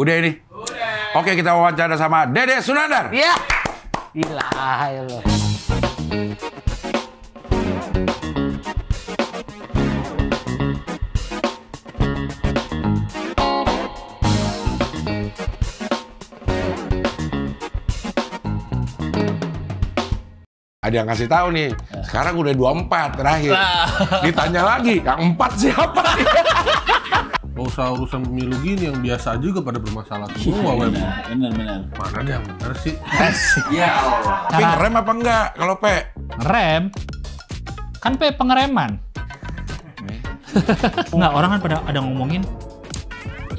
Udah ini? Udah. Oke, kita wawancara sama Dede Sunandar. Iya. Gila, ya ada yang ngasih tahu nih. Eh. Sekarang udah 24 terakhir. Ditanya lagi, yang 4 siapa? nggak usah urusan pemilu gini yang biasa juga pada bermasalah iya, semua iya, web benar benar mana dia benar sih ya Allah tapi rem apa enggak kalau P? rem kan P pengereman nggak orang kan pada ada ngomongin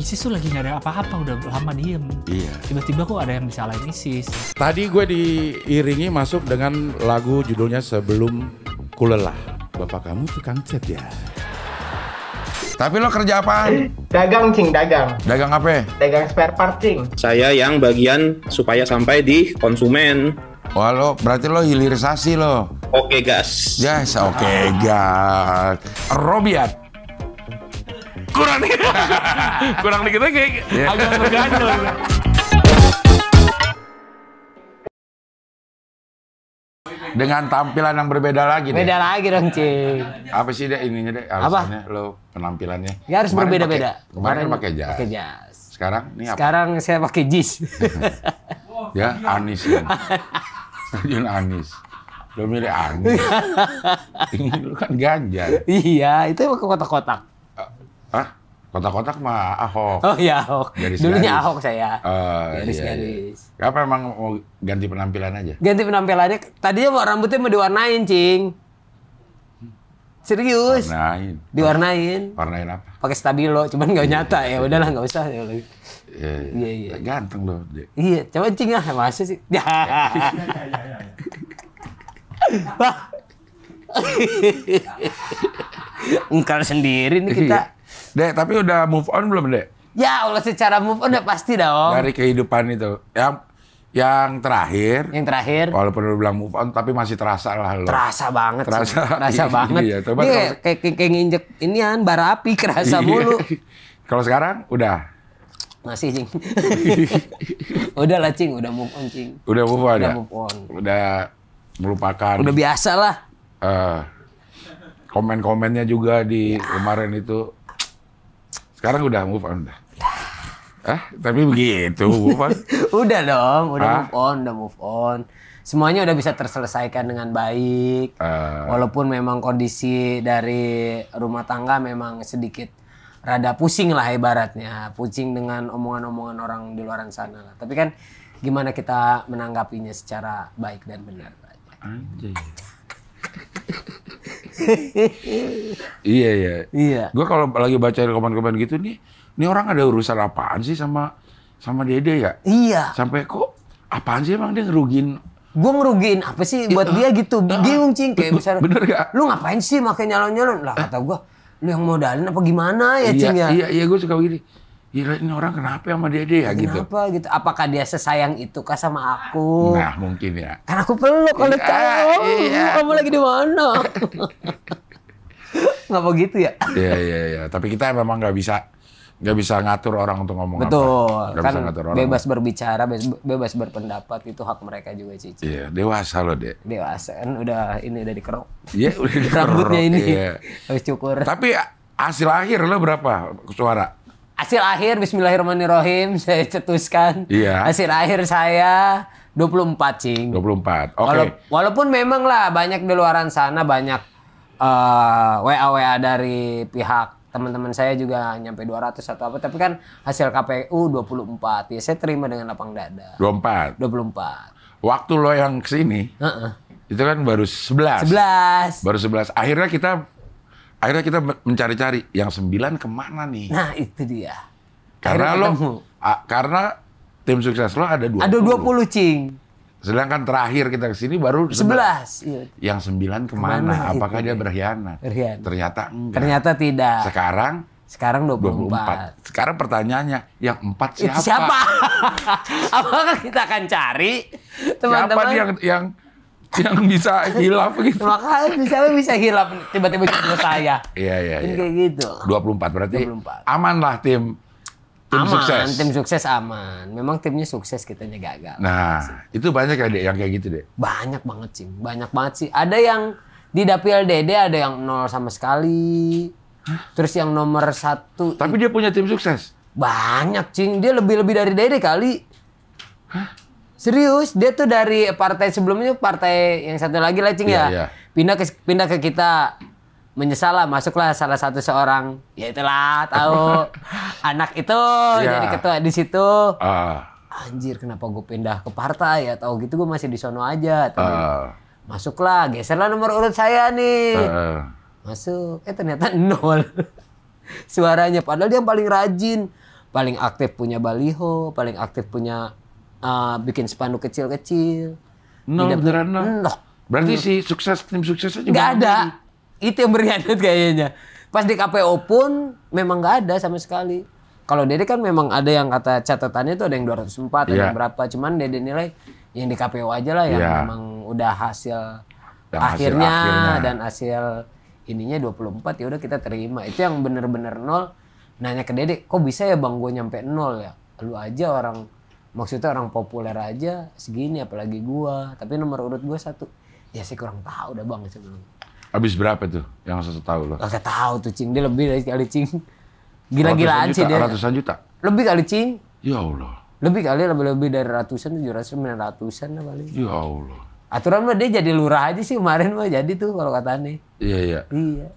ISIS tuh lagi nggak ada apa-apa, udah lama diem. Iya. Tiba-tiba kok ada yang disalahin ISIS. Tadi gue diiringi masuk dengan lagu judulnya Sebelum Kulelah. Bapak kamu tukang cat ya? Tapi lo kerja apa? Dagang, Cing, dagang. Dagang apa? Dagang spare part, Cing. Saya yang bagian supaya sampai di konsumen. Wah lo, berarti lo hilirisasi lo. Oke gas. Yes, oke gas. Robiat. Kurang nih. Kurang dikit lagi. Iya. Agak tergantung. dengan tampilan yang berbeda lagi deh. Beda lagi dong, Cing. Apa sih deh ininya deh alasannya apa? lo penampilannya? Ya harus berbeda-beda. Kemarin, pakai jas. Pakai jas. Sekarang ini apa? Sekarang saya pakai jis. ya, Anis ya. Stadion Anis. Lo milih Anis. ini kan Ganjar. Iya, itu ke kotak-kotak. Ah, hah? Kotak-kotak mah Ahok. Oh iya Ahok. Garis -garis. Dulunya Ahok saya. Oh, iya, Garis-garis. Iya, iya. Apa emang mau ganti penampilan aja? Ganti penampilannya. Tadinya mau rambutnya mau diwarnain, Cing. Serius. Warnain. Diwarnain. Warnain apa? Pakai stabilo, cuman nggak iya, nyata. Iya, ya udahlah nggak usah. Ya iya iya, iya. iya. Ganteng loh. Iya, coba Cing lah. masa sih? Ya. Wah. Engkar sendiri nih kita. Dek, tapi udah move on belum, Dek? Ya, Allah secara move on udah pasti dong. Dari kehidupan itu. Yang yang terakhir. Yang terakhir. Walaupun lu bilang move on, tapi masih terasa lah lo. Terasa banget. Terasa. Terasa banget. Iya, coba Dia kayak, kayak, kayak, nginjek ini kan bara api kerasa iya. mulu. Kalau sekarang udah. Masih cing. udah lah cing, udah move on cing. Udah move on udah ya. Move on. Udah melupakan. Udah biasa lah. Uh, Komen-komennya juga di ya. kemarin itu sekarang udah move on dah. Ah, tapi begitu move on. udah dong, udah ah? move on, udah move on. Semuanya udah bisa terselesaikan dengan baik. Uh. Walaupun memang kondisi dari rumah tangga memang sedikit rada pusing lah ibaratnya. Pusing dengan omongan-omongan orang di luar sana lah. Tapi kan gimana kita menanggapinya secara baik dan benar aja iya iya. Iya. Gue kalau lagi baca komen-komen gitu nih, ini orang ada urusan apaan sih sama sama Dede ya? Iya. Sampai kok apaan sih emang dia ngerugiin gue ngerugiin apa sih buat iya. dia gitu uh, bingung cing kayak misalnya bener gak? lu ngapain sih makanya nyalon nyalon lah kata gue lu yang modalin apa gimana ya iya, cing ya iya iya gue suka begini Gila ini orang kenapa ya sama dia ya kenapa, gitu. Kenapa gitu? Apakah dia sesayang itu kah sama aku? Nah mungkin ya. Karena aku peluk kalau ya, kamu. Iya. Kamu lagi di mana? nggak begitu ya? Iya iya iya. Tapi kita memang nggak bisa nggak bisa ngatur orang untuk ngomong Betul. apa. Betul. Kan bisa ngatur orang. bebas berbicara, bebas, bebas berpendapat itu hak mereka juga Cici. Iya, dewasa loh, Dek. Dewasa kan udah ini udah dikerok. Iya, udah dikerok. Rambutnya ini iya. habis cukur. Tapi hasil akhir lo berapa suara? hasil akhir Bismillahirrahmanirrahim saya cetuskan. Iya. Hasil akhir saya 24 cing. 24. Oke. Okay. Wala walaupun memang lah banyak di luaran sana banyak uh, eh, WA WA dari pihak teman-teman saya juga nyampe 200 atau apa tapi kan hasil KPU 24 ya saya terima dengan lapang dada 24 24 waktu lo yang kesini uh -uh. itu kan baru 11 11 baru 11 akhirnya kita akhirnya kita mencari-cari yang sembilan kemana nih? Nah itu dia. Karena akhirnya lo, a, karena tim sukses lo ada dua. Ada dua puluh cing. Sedangkan terakhir kita ke sini baru sebelas. Iya. Yang sembilan kemana? kemana Apakah itu? dia berkhianat? Berkhianat. Ternyata enggak. Ternyata tidak. Sekarang sekarang 24. 24. Sekarang pertanyaannya, yang empat siapa? siapa? Apakah kita akan cari teman-teman? Siapa yang yang yang bisa hilaf gitu. Makanya bisa bisa hilaf tiba-tiba cuma saya. Iya iya kan iya. Kayak gitu. 24 berarti 24. aman lah tim tim aman, sukses. Tim sukses aman. Memang timnya sukses kitanya gagal. Nah, sih. itu banyak ya Dek yang kayak gitu deh. Banyak banget sih. Banyak banget sih. Ada yang di dapil Dede ada yang nol sama sekali. Terus yang nomor satu. Tapi dia punya tim sukses. Banyak cing. Dia lebih lebih dari Dede kali. Hah? Serius, dia tuh dari partai sebelumnya partai yang satu lagi lacing yeah, ya. Yeah. Pindah ke pindah ke kita menyesal lah masuklah salah satu seorang ya itulah tahu anak itu yeah. jadi ketua di situ uh. anjir kenapa gue pindah ke partai ya tahu gitu gue masih di sono aja uh. masuklah geserlah nomor urut saya nih uh. masuk eh ternyata nol suaranya padahal dia yang paling rajin paling aktif punya baliho paling aktif punya uh, bikin spanduk kecil-kecil. Nol Tidak beneran nol. nol. Berarti nol. si sukses tim suksesnya juga nggak ada. Ini. Itu yang berkhianat kayaknya. Pas di KPO pun memang nggak ada sama sekali. Kalau Dede kan memang ada yang kata catatannya itu ada yang 204, yeah. ada iya. yang berapa. Cuman Dede nilai yang di KPO aja lah yang yeah. memang udah hasil akhirnya, hasil akhirnya dan hasil ininya 24 ya udah kita terima. Itu yang bener-bener nol. Nanya ke Dede, kok bisa ya Bang gue nyampe nol ya? Lu aja orang maksudnya orang populer aja segini apalagi gua tapi nomor urut gua satu ya sih kurang tahu udah bang sebelum Abis berapa tuh yang satu tahu lo? nggak tahu tuh cing, dia lebih dari kali cing. Gila-gilaan sih dia. Ratusan juta? Lebih kali cing. Ya Allah. Lebih kali lebih lebih dari ratusan, tujuh ratus, sembilan ratusan lah paling. Ya Allah. Aturan mah dia jadi lurah aja sih kemarin mah jadi tuh kalau kata nih. Iya iya. Iya.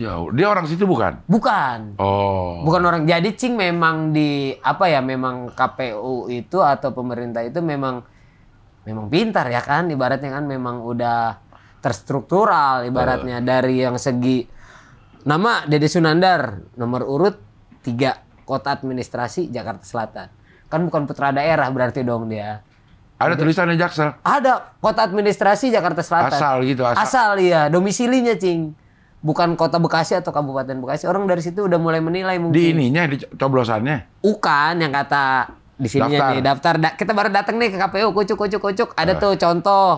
Jauh. Dia orang situ bukan? Bukan. Oh. Bukan orang. Jadi Cing memang di apa ya? Memang KPU itu atau pemerintah itu memang memang pintar ya kan? Ibaratnya kan memang udah terstruktural ibaratnya uh. dari yang segi nama Dede Sunandar nomor urut tiga kota administrasi Jakarta Selatan kan bukan putra daerah berarti dong dia ada tulisannya Jaksel ada kota administrasi Jakarta Selatan asal gitu asal asal iya domisilinya cing bukan kota Bekasi atau Kabupaten Bekasi. Orang dari situ udah mulai menilai mungkin. Di ininya, di coblosannya. Bukan yang kata di sini daftar. nih daftar. Da kita baru datang nih ke KPU, kucuk kucuk kucuk. Ada nah. tuh contoh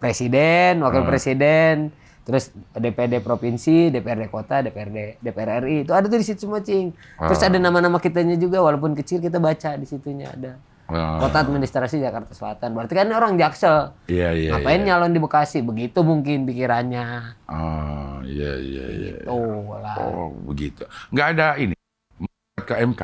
presiden, wakil nah. presiden, terus DPD provinsi, DPRD kota, DPRD DPR RI. Itu ada tuh di situ semua, Cing. Terus ada nama-nama kitanya juga walaupun kecil kita baca di situnya ada. Ah. Kota administrasi Jakarta Selatan. Berarti kan orang Jaksel. Iya, iya. iya. Ngapain iya. nyalon di Bekasi? Begitu mungkin pikirannya. Oh, iya, iya, iya. Gitu lah. Oh, begitu. Nggak ada ini ke MK.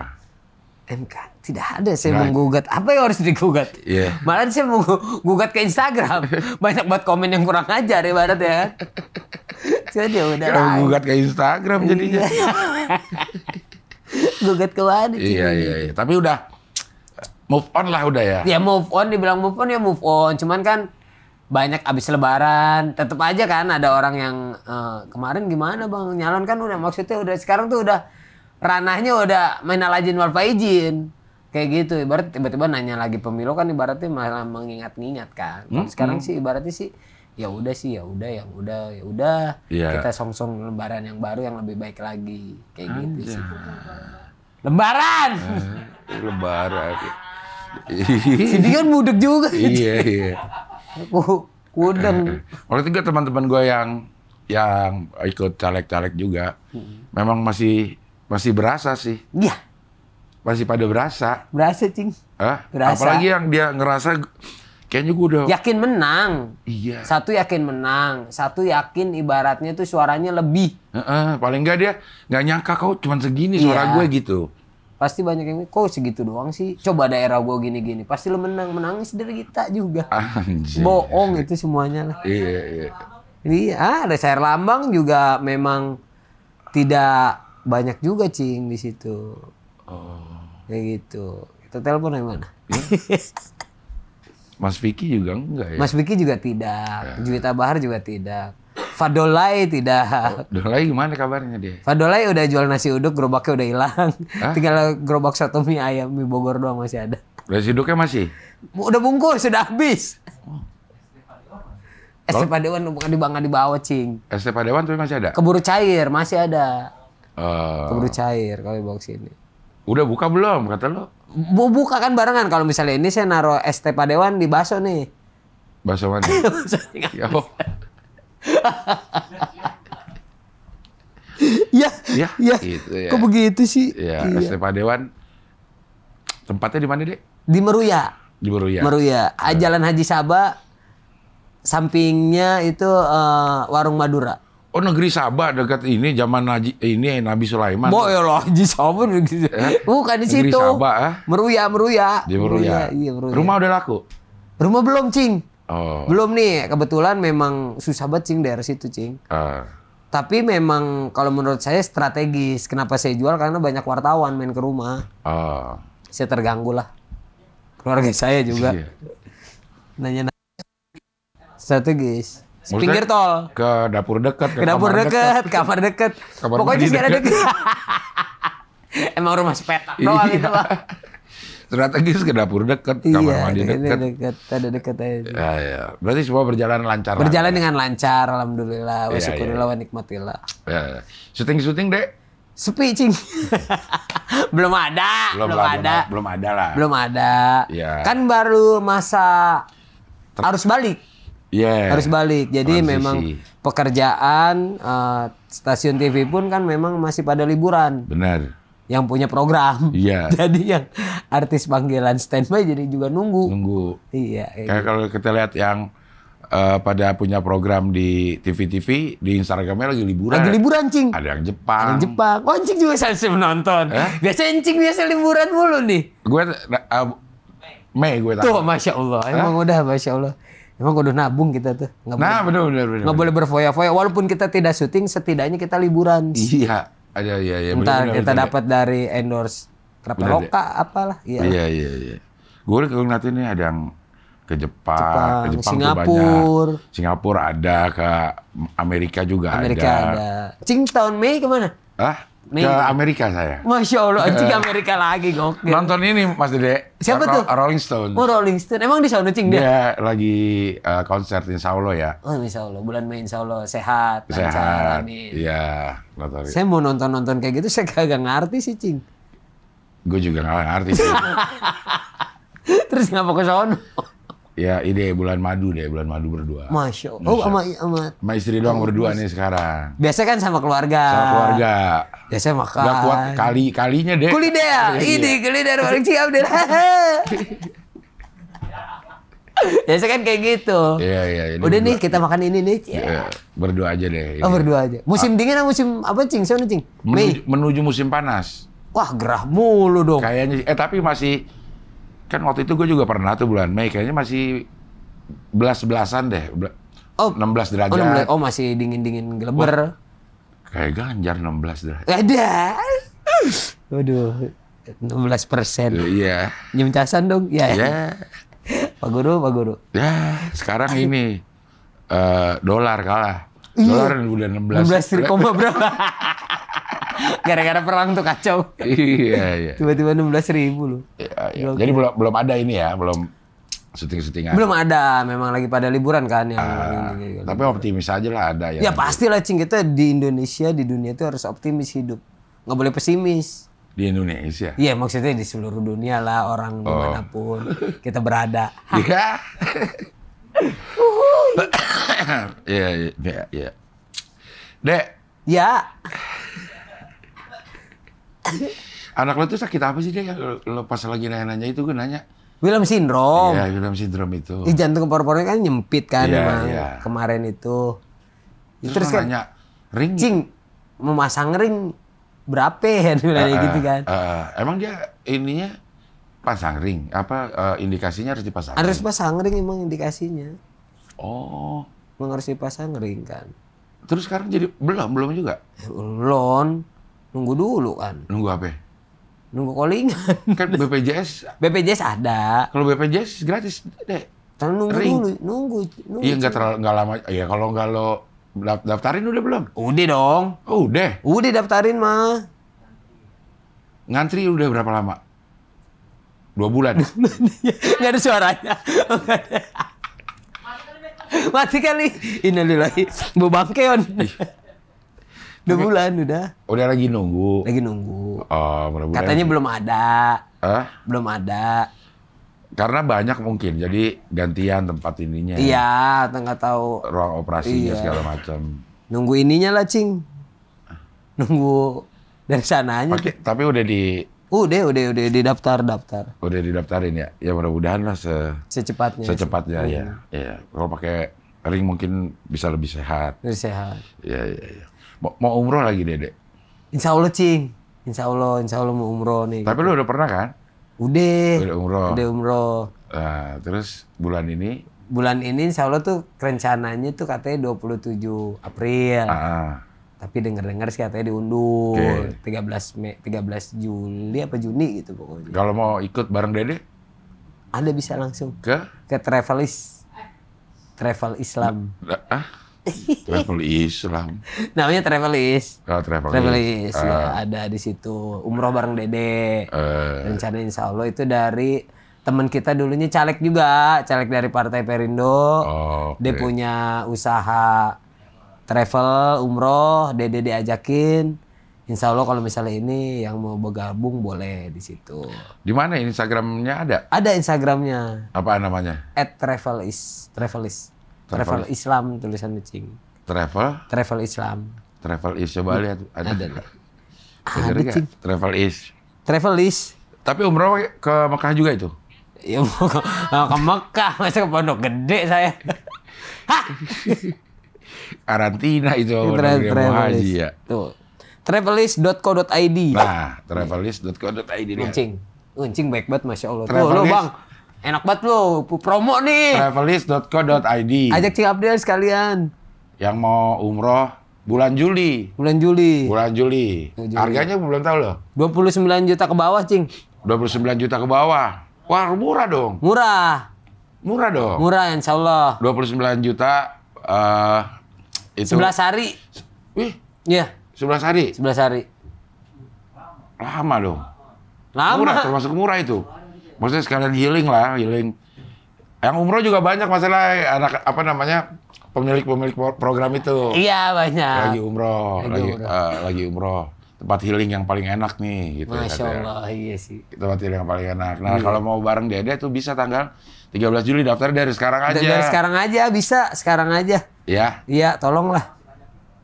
MK tidak ada saya nah. menggugat apa yang harus digugat yeah. malah saya menggugat ke Instagram banyak buat komen yang kurang ajar ya, barat ya jadi ya udah udah gugat ke Instagram jadinya iya. gugat ke mana iya iya iya tapi udah move on lah udah ya. Ya move on, dibilang move on ya move on. Cuman kan banyak abis lebaran, tetap aja kan ada orang yang uh, kemarin gimana bang nyalon kan udah maksudnya udah sekarang tuh udah ranahnya udah main alajin, wal faizin kayak gitu ibarat tiba-tiba nanya lagi pemilu kan ibaratnya malah mengingat-ingat kan hmm? sekarang hmm. sih ibaratnya sih ya udah sih ya udah ya udah ya udah yeah. kita song-song lebaran yang baru yang lebih baik lagi kayak Anjah. gitu sih lebaran eh, lebaran Iya. si kan budek juga. Iya, iya. Kudeng. Oleh tiga teman-teman gue yang yang ikut caleg-caleg juga, hmm. memang masih masih berasa sih. Iya. Masih pada berasa. Berasa, Cing. Eh? Berasa. Apalagi yang dia ngerasa kayaknya gue udah yakin menang. Iya. Satu yakin menang, satu yakin ibaratnya tuh suaranya lebih. Uh -uh, paling enggak dia nggak nyangka kau cuma segini iya. suara gue gitu pasti banyak yang kok segitu doang sih coba daerah gue gini gini pasti lo menang menangis dari kita juga Anjir. bohong itu semuanya lah iya iya iya ah, ada sayur lambang juga memang tidak banyak juga cing di situ oh. kayak gitu kita telepon yang mana iya. Mas Vicky juga enggak ya Mas Vicky juga tidak ya. Juwita Bahar juga tidak Fadolai tidak. Fadolai gimana kabarnya dia? Fadolai udah jual nasi uduk, gerobaknya udah hilang. Tinggal gerobak satu mie ayam, mie Bogor doang masih ada. Nasi uduknya masih? Udah bungkus, sudah habis. Oh. Estepa Padewan bukan di Bangga di bawah, Cing. ST Padewan tapi masih ada? Keburu cair, masih ada. Uh. Keburu cair kalau dibawa sini. Udah buka belum kata lo? Bu, buka kan barengan. Kalau misalnya ini saya naruh ST Padewan di Baso nih. Baso mana? ya, ya, ya, ya. Gitu, ya. Kok begitu sih? Ya, iya. SMA iya. Dewan. Tempatnya di mana, Dek? Di Meruya. Di Meruya. Meruya. Ah, a iya. Jalan Haji Sabah, Sampingnya itu uh, warung Madura. Oh negeri Sabah dekat ini zaman naji ini Nabi Sulaiman. Bo ya loh Haji Sabah negeri Eh? Bukan di situ. Negeri Sabah. Ah? Meruya, Meruya. Di Meruya. meruya iya, Meruya. Rumah udah laku? Rumah belum, Cing. Oh. Belum nih, kebetulan memang susah banget cing daerah situ cing. Uh. Tapi memang kalau menurut saya strategis. Kenapa saya jual? Karena banyak wartawan main ke rumah. Uh. Saya terganggu lah. Keluarga saya juga. Iya. Nanya-nanya. Strategis. Maksudnya pinggir tol. Ke dapur dekat. Ke, ke dapur dekat, kamar dekat. Pokoknya sih ada dekat. Emang rumah sepetak iya. doang itu lah strategis ke dapur dekat, iya, kamar iya, mandi dekat. dekat, ada dekat aja. Ya, ya. Berarti semua berjalan lancar. Berjalan lancar. dengan lancar, alhamdulillah. Wa ya, syukurillah, ya. wa nikmatillah. Ya, ya. Syuting-syuting deh. Sepi, cing. belum ada, belum, belum ada. Belum, belum ada lah. Belum ada. Ya. Kan baru masa Ter harus balik. Yeah. Harus balik. Jadi Transisi. memang pekerjaan uh, stasiun TV pun kan memang masih pada liburan. Benar yang punya program. Iya. jadi yang artis panggilan standby jadi juga nunggu. Nunggu. Iya. iya. Kayak kalau kita lihat yang uh, pada punya program di TV-TV, di Instagramnya lagi liburan. Lagi liburan, Cing. Ada yang Jepang. Ada yang Jepang. Oh, Cing juga saya menonton. Eh? Biasanya Cing biasa liburan mulu nih. Gue, uh, Mei gue tahu. Tuh, Masya Allah. Emang udah, Masya Allah. Emang udah nabung kita tuh. Nggak nah, boleh, bener, bener, bener. Nggak boleh berfoya-foya. Walaupun kita tidak syuting, setidaknya kita liburan. Iya. Ada ya ya. Ntar bener, kita dapat dari endorse Traveloka iya. apalah. Iya iya iya. iya. Gue kalau ngeliat ini ada yang ke Jepang, Jepang ke Jepang Singapura. banyak. Singapura ada, ke Amerika juga Amerika ada. ada. tahun Mei kemana? Ah, Nih. Ke Amerika saya. Masya Allah, ke Amerika lagi kok. Nonton ini Mas Dede. Siapa Ro tuh? Rolling Stone. Oh Rolling Stone. Emang di sana cing dia? Dia lagi uh, konser di ya. Oh Insya Allah, bulan Mei Insya Allah. Sehat. Sehat. Iya. Saya mau nonton-nonton kayak gitu, saya kagak ngerti sih cing. Gue juga gak ngerti Terus ngapa ke sana? Ya ide bulan madu deh, bulan madu berdua. Masya Allah. Oh sama, sama, sama istri doang oh, berdua nih sekarang. Biasa kan sama keluarga. Sama keluarga. Biasa makan. Gak kuat kan. kali kalinya deh. deh ini kuliner paling siap deh. Biasa kan kayak gitu. Iya iya. iya. Udah nih kita makan ini nih. Ya. berdua aja deh. Oh berdua aja. Musim ah. dingin atau musim apa cing? Soalnya cing. Mei. menuju musim panas. Wah gerah mulu dong. Kayaknya eh tapi masih kan waktu itu gue juga pernah tuh bulan Mei kayaknya masih oh. belas belasan deh oh 16 derajat oh, 16, oh masih dingin dingin geleber kayak ganjar 16 derajat ada waduh 16 persen iya nyemcasan dong ya yeah. pak guru pak guru ya yeah, sekarang ini uh, dolar kalah iya. dolar udah 16 16, berapa Gara-gara perang tuh kacau. iya, iya. Tiba-tiba 16 ribu loh. Iya, iya. Jadi belum belum ada ini ya, belum syuting-syutingan. Belum ada, memang lagi pada liburan kan yang uh, ini, gitu. Tapi optimis aja lah ada ya. Ya pastilah cing kita di Indonesia, di dunia itu harus optimis hidup. Nggak boleh pesimis. Di Indonesia? Iya maksudnya di seluruh dunia lah orang oh. dimanapun kita berada. Iya. Iya, iya, iya. Dek. Ya. Anak lo tuh sakit apa sih dia? Lo pas lagi nanya-nanya itu gue nanya. William Syndrome. Iya, William Syndrome itu. Di jantung paru paru kan nyempit kan iya, emang. Iya. Kemarin itu. Terus, Terus kan nanya, ring. Cing, memasang ring berapa ya? Uh, uh, gitu kan. Uh, emang dia ininya pasang ring? Apa uh, indikasinya harus dipasang Harus pasang ring emang indikasinya. Oh. Emang harus dipasang ring kan. Terus sekarang jadi belum, belum juga? Belum. Nunggu dulu kan. Nunggu apa? Nunggu callingan. Kan BPJS. BPJS ada. Kalau BPJS gratis, deh Tapi nunggu Ring. dulu, nunggu. iya nggak terlalu nggak lama. Iya kalau nggak lo daftarin udah belum? Udah dong. Oh, udah. Udah daftarin mah. Ngantri udah berapa lama? Dua bulan. nggak ada suaranya. Mati kali. lagi. Bu Bangkeon. Dua bulan udah. Udah lagi nunggu. Lagi nunggu. Oh, mudah-mudahan. Katanya belum ada. Hah? Belum ada. Karena banyak mungkin, jadi gantian tempat ininya. Iya, tengah tahu. Ruang operasinya iya. segala macam. Nunggu ininya lah, Cing. Nunggu dari sananya. okay, tapi udah di Udah, udah, udah didaftar, daftar. Udah didaftarin ya. Ya mudah-mudahan lah se secepatnya. Secepatnya ya. Iya. iya. Kalau pakai ring mungkin bisa lebih sehat. Lebih sehat. Iya, iya, iya. Mau umroh lagi, dedek. Insya Allah, Cing. Insya Allah, insya Allah mau umroh nih. Tapi gitu. lu udah pernah kan? Udah. Udah umroh. Udah umroh. Nah, terus bulan ini? Bulan ini insya Allah tuh rencananya tuh katanya 27 April. Ah. Tapi denger-dengar sih katanya diundur. Okay. 13 Mei, 13 Juli apa Juni gitu pokoknya. Kalau mau ikut bareng dedek? Anda bisa langsung ke ke Travelis. Travel Islam. Ah? travel is lah. Namanya travel is. Oh, travel, travel is. is. Uh, ya, ah. ada di situ umroh bareng Dede. Uh, Rencana Insya Allah itu dari teman kita dulunya caleg juga, caleg dari Partai Perindo. Oh, okay. Dia punya usaha travel umroh, Dede diajakin. Insya Allah kalau misalnya ini yang mau bergabung boleh di situ. Di mana Instagramnya ada? Ada Instagramnya. Apa namanya? At travelis, travelis. Travel, Islam tulisan Ucing. Travel? Travel Islam. Travel is coba hmm. lihat ada. Ada. ada Cing. Travel is. Travel is. Tapi umroh ke Mekah juga itu? Ya mau ke, Mekah, masa ke Pondok Gede saya. Hah? Karantina itu yang mau haji ya. Tuh. Travelist.co.id. Nah, travelist.co.id. Uncing. Uncing baik banget Masya Allah. Travelist. Tuh, lo bang, Enak banget lo, promo nih. Travelist.co.id. Ajak Cing Abdel sekalian. Yang mau umroh bulan Juli. Bulan Juli. Bulan Juli. Bulan Juli. Harganya belum tahu sembilan 29 juta ke bawah, Cing. 29 juta ke bawah. Wah, murah dong. Murah. Murah dong. Murah insya Allah. 29 juta uh, itu. 11 hari. Wih. Iya. 11 hari. 11 hari. Lama dong. Lama. Murah termasuk murah itu maksudnya sekalian healing lah, healing. Yang umroh juga banyak masalah anak apa namanya pemilik-pemilik program itu. Iya banyak. Lagi umroh, lagi, lagi Uh, lagi umroh tempat healing yang paling enak nih gitu ya, Masya ya, Allah, iya sih. Tempat healing yang paling enak. Nah, iya. kalau mau bareng Dede tuh bisa tanggal 13 Juli daftar dari sekarang aja. Dari sekarang aja bisa, sekarang aja. Iya. Iya, tolonglah.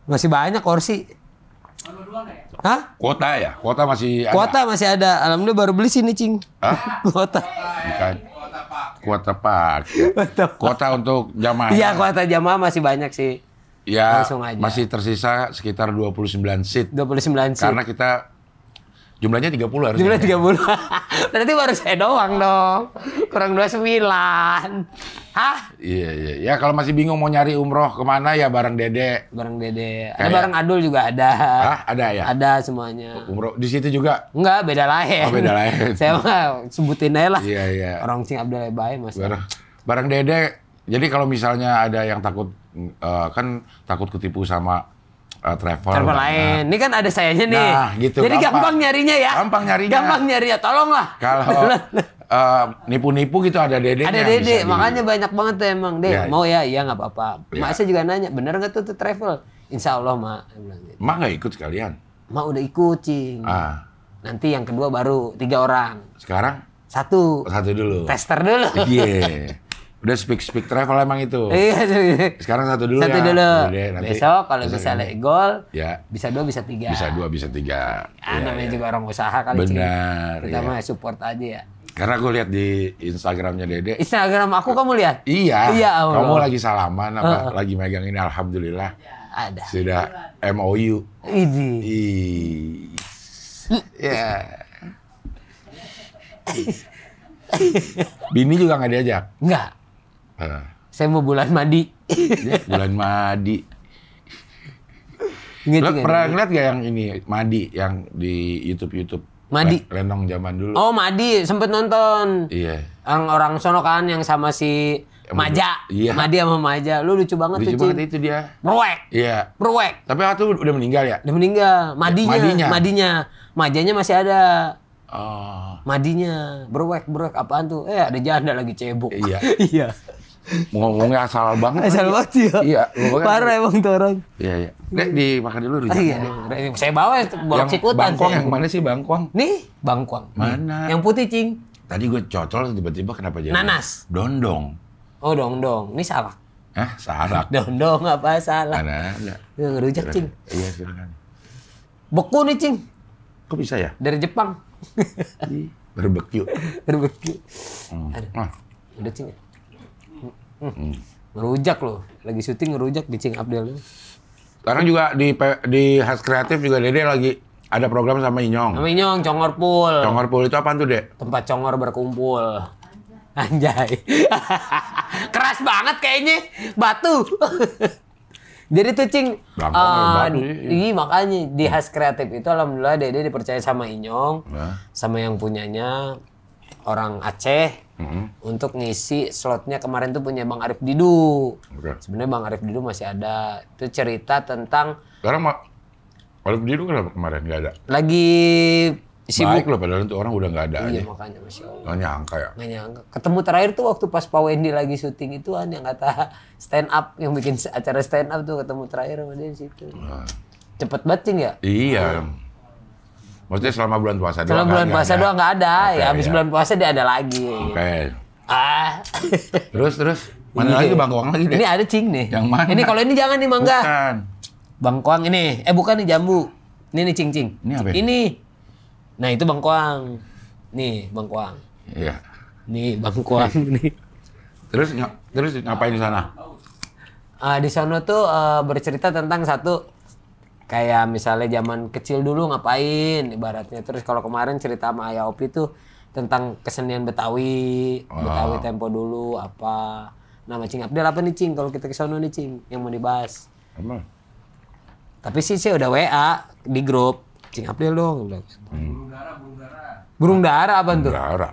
Masih banyak kursi. Hah? Kuota ya? Kuota masih ada. Kuota masih ada. Alhamdulillah baru beli sini, Cing. Hah? Kuota. Bukan. Kuota pak. Kuota, pak. kuota untuk jamaah. Iya, kuota jamaah masih banyak sih. Ya, Langsung aja. masih tersisa sekitar 29 seat. 29 seat. Karena kita Jumlahnya 30 harusnya. Jumlahnya 30. Berarti baru saya doang dong. Kurang 29. Hah? Iya, iya. Ya kalau masih bingung mau nyari umroh kemana ya bareng Dede. Bareng Dede. Kayak... Ada bareng Adul juga ada. Hah? Ada ya? Ada semuanya. Umroh di situ juga? Enggak, beda lain. Oh, beda lain. saya mah sebutin aja lah. Iya, iya. Orang Cing Abdul Bae Mas. Bareng, bareng Dede. Jadi kalau misalnya ada yang takut uh, kan takut ketipu sama uh, travel. Travel nah, lain. Nah. Ini kan ada sayanya nih. Nah, gitu. Jadi gampang, gampang nyarinya ya. Gampang nyarinya. Gampang nyarinya. Tolonglah. Kalau nipu eh, nipu-nipu gitu ada dede. Ada dede, makanya di... banyak banget tuh emang. Deh, ya, ya. mau ya? Iya nggak apa-apa. Ya. Mak saya juga nanya, bener nggak tuh, tuh travel? Insya Allah, Mak. Gitu. Mak nggak ikut sekalian? Mak udah ikut, Cing. Ah. Nanti yang kedua baru tiga orang. Sekarang? Satu. Satu dulu. Tester dulu. Iya. Yeah. Udah speak speak travel emang itu. Iya, iya, iya. Sekarang satu dulu satu ya. dulu. Deh, ya, nanti Besok kalau bisa gol ya. bisa dua bisa tiga. Bisa dua bisa tiga. Ya, ya. juga orang usaha kali. Benar. Kita ya. support aja ya. Karena gue lihat di Instagramnya Dede. Instagram aku kamu lihat? Iya. Iya. Allah. Kamu lagi salaman apa? Uh. Lagi megang ini alhamdulillah. Ya, ada. Sudah MOU. ini Iya. Bini juga nggak diajak? Nggak. Ah. Saya mau bulan madi. Iya, bulan madi. Lo pernah ngeliat gak yang ini Madi yang di YouTube YouTube Madi Lenong zaman dulu. Oh Madi sempet nonton. Iya. Yang orang sono kan yang sama si Maja. Iya. Madi sama Maja. Lu lucu banget lucu tuh. banget itu dia. Berwek. Iya. Berwek. Tapi waktu udah meninggal ya? Udah meninggal. Ya, madinya. Ya, madinya. Madinya. Majanya masih ada. Oh. Madinya. Berwek berwek apaan tuh? Eh ada janda lagi cebok. Iya. iya ngomongnya asal banget. Asal banget sih. Iya. iya Parah emang tuh orang. Iya iya. Dek dimakan dulu rujak. iya. saya bawa ya, bawang cikutan. Bangkuang yang mana sih bangkong? Nih bangkuang. Mana? Yang putih cing. Tadi gue cocol tiba-tiba kenapa jadi? Nanas. Dondong. Oh dondong. Ini salah. Hah? Salah. Dondong apa salah? Mana, ada. Rujak cing. Iya silakan. Beku nih cing. Kok bisa ya? Dari Jepang. Berbekyu. Berbekyu. Hmm. Ah. Udah cing ya? Hmm. Ngerujak loh. Lagi syuting ngerujak Bicing Abdel. Sekarang juga di di khas kreatif juga Dede lagi ada program sama Inyong. Sama Inyong, Congor Pool. Congor Pool itu apa tuh, Dek? Tempat congor berkumpul. Anjay. Keras banget kayaknya. Batu. Jadi tuh Cing, uh, iya makanya di khas kreatif itu alhamdulillah Dede dipercaya sama Inyong, nah. sama yang punyanya orang Aceh hmm. untuk ngisi slotnya kemarin tuh punya Bang Arif Didu. Okay. Sebenarnya Bang Arif Didu masih ada. Itu cerita tentang. Sekarang mak. Arif Didu kenapa kemarin nggak ada? Lagi sibuk. Baik loh padahal itu orang udah nggak ada iya, aja. makanya Masya Allah. Nggak nyangka ya? Nggak nyangka. Ketemu terakhir tuh waktu pas Pak Wendy lagi syuting itu kan yang kata stand up, yang bikin acara stand up tuh ketemu terakhir sama dia di situ. Nah. Cepet banget ya? Iya. nah. Maksudnya selama bulan puasa doang. Selama kan? bulan gak, puasa doang nggak ada. Okay, ya habis ya. bulan puasa dia ada lagi. Oke. Okay. Ah. terus terus mana lagi bangkuang lagi deh. Ini ada cing nih. Yang mana? Ini kalau ini jangan nih mangga. Bukan. Bangkuang ini. Eh bukan nih jambu. Ini nih cing cing. Ini apa? Ya? Ini. Nah itu bangkuang. Nih bangkuang. Iya. Nih bangkuang nih. Terus ng terus ngapain di sana? Uh, di sana tuh uh, bercerita tentang satu kayak misalnya zaman kecil dulu ngapain ibaratnya terus kalau kemarin cerita sama ayah opi tuh tentang kesenian betawi betawi tempo dulu apa nama cing abdel apa nih cing kalau kita ke sana nih cing yang mau dibahas Emang? tapi sih saya udah wa di grup cing abdel dong hmm. burung darah apa tuh burung dara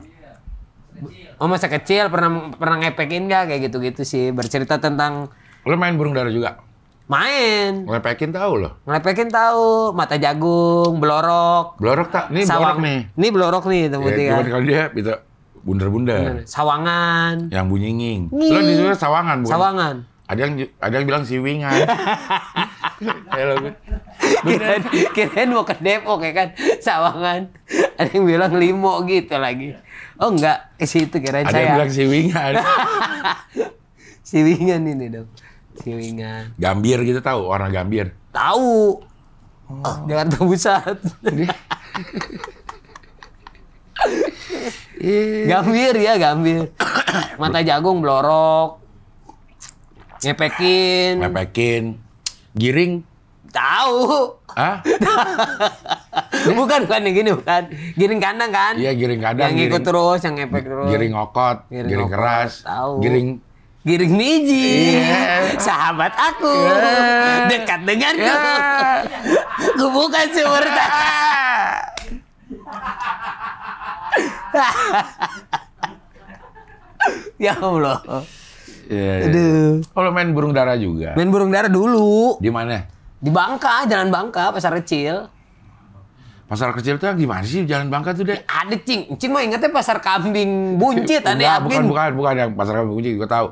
Oh masa kecil pernah pernah ngepekin gak kayak gitu-gitu sih bercerita tentang Lo main burung darah juga? Main. Ngelepekin tahu loh. Ngelepekin tahu, mata jagung, blorok blorok tak? Ini Sawang. belorok nih. Ini belorok nih teman ya, kan. kalau dia itu bundar-bundar. Sawangan. Yang bunyi nging. lo di sana sawangan bukan? Sawangan. Ada yang ada yang bilang siwingan. Halo. kirain, kirain mau ke Depok ya kan, Sawangan. Ada yang bilang limo gitu lagi. Oh enggak, ke situ kirain ada saya. Ada yang bilang siwingan. siwingan ini dong. Silingan. Gambir gitu tahu orang gambir? Tahu. Oh. Ah, Jakarta Pusat. gambir ya gambir. Mata jagung blorok. Ngepekin. Ngepekin. Giring. Tahu. Hah? bukan bukan yang gini bukan. Giring kandang kan? Iya giring kandang. Yang giring, terus, yang ngepek terus. Giring okot, giring, giring keras, tahu. giring Giring Niji, yeah. sahabat aku, yeah. dekat denganku. Yeah. Ku bukan Murta. ya Allah. Yeah, yeah. Aduh. Kalau main burung dara juga. Main burung dara dulu. Di mana? Di Bangka, Jalan Bangka, Pasar Kecil. Pasar kecil tuh gimana sih jalan Bangka tuh deh? ada cing, cing mah ingetnya pasar kambing buncit ada ya, bukan, bukan, bukan, bukan yang pasar kambing buncit, gue tahu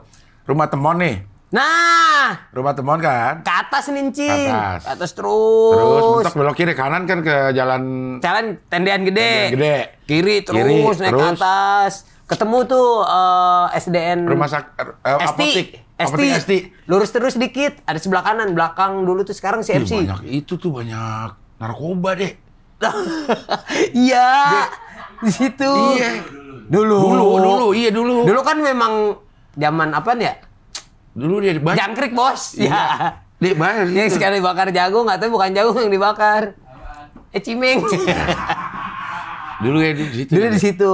rumah temon nih. Nah, rumah temon kan? Ke atas ninci. atas. Ke atas terus. Terus mentok belok kiri kanan kan ke jalan jalan tendean gede. Tendean gede. Kiri terus kiri, naik terus. ke atas. Ketemu tuh uh, eh, SDN rumah sak uh, eh, ST. apotik ST. ST. Lurus terus dikit, ada sebelah kanan, belakang dulu tuh sekarang CFC. Ih, banyak itu tuh banyak narkoba deh. Iya. di situ. Iya. Dulu. Dulu, dulu, iya dulu. Dulu kan memang zaman apa nih ya? Dulu dia dibakar. Jangkrik bos. Iya. Ya. Dibakar. Yang sekali bakar jagung atau bukan jagung yang dibakar. Eh cimeng. dulu ya di situ. Dulu ya. di situ.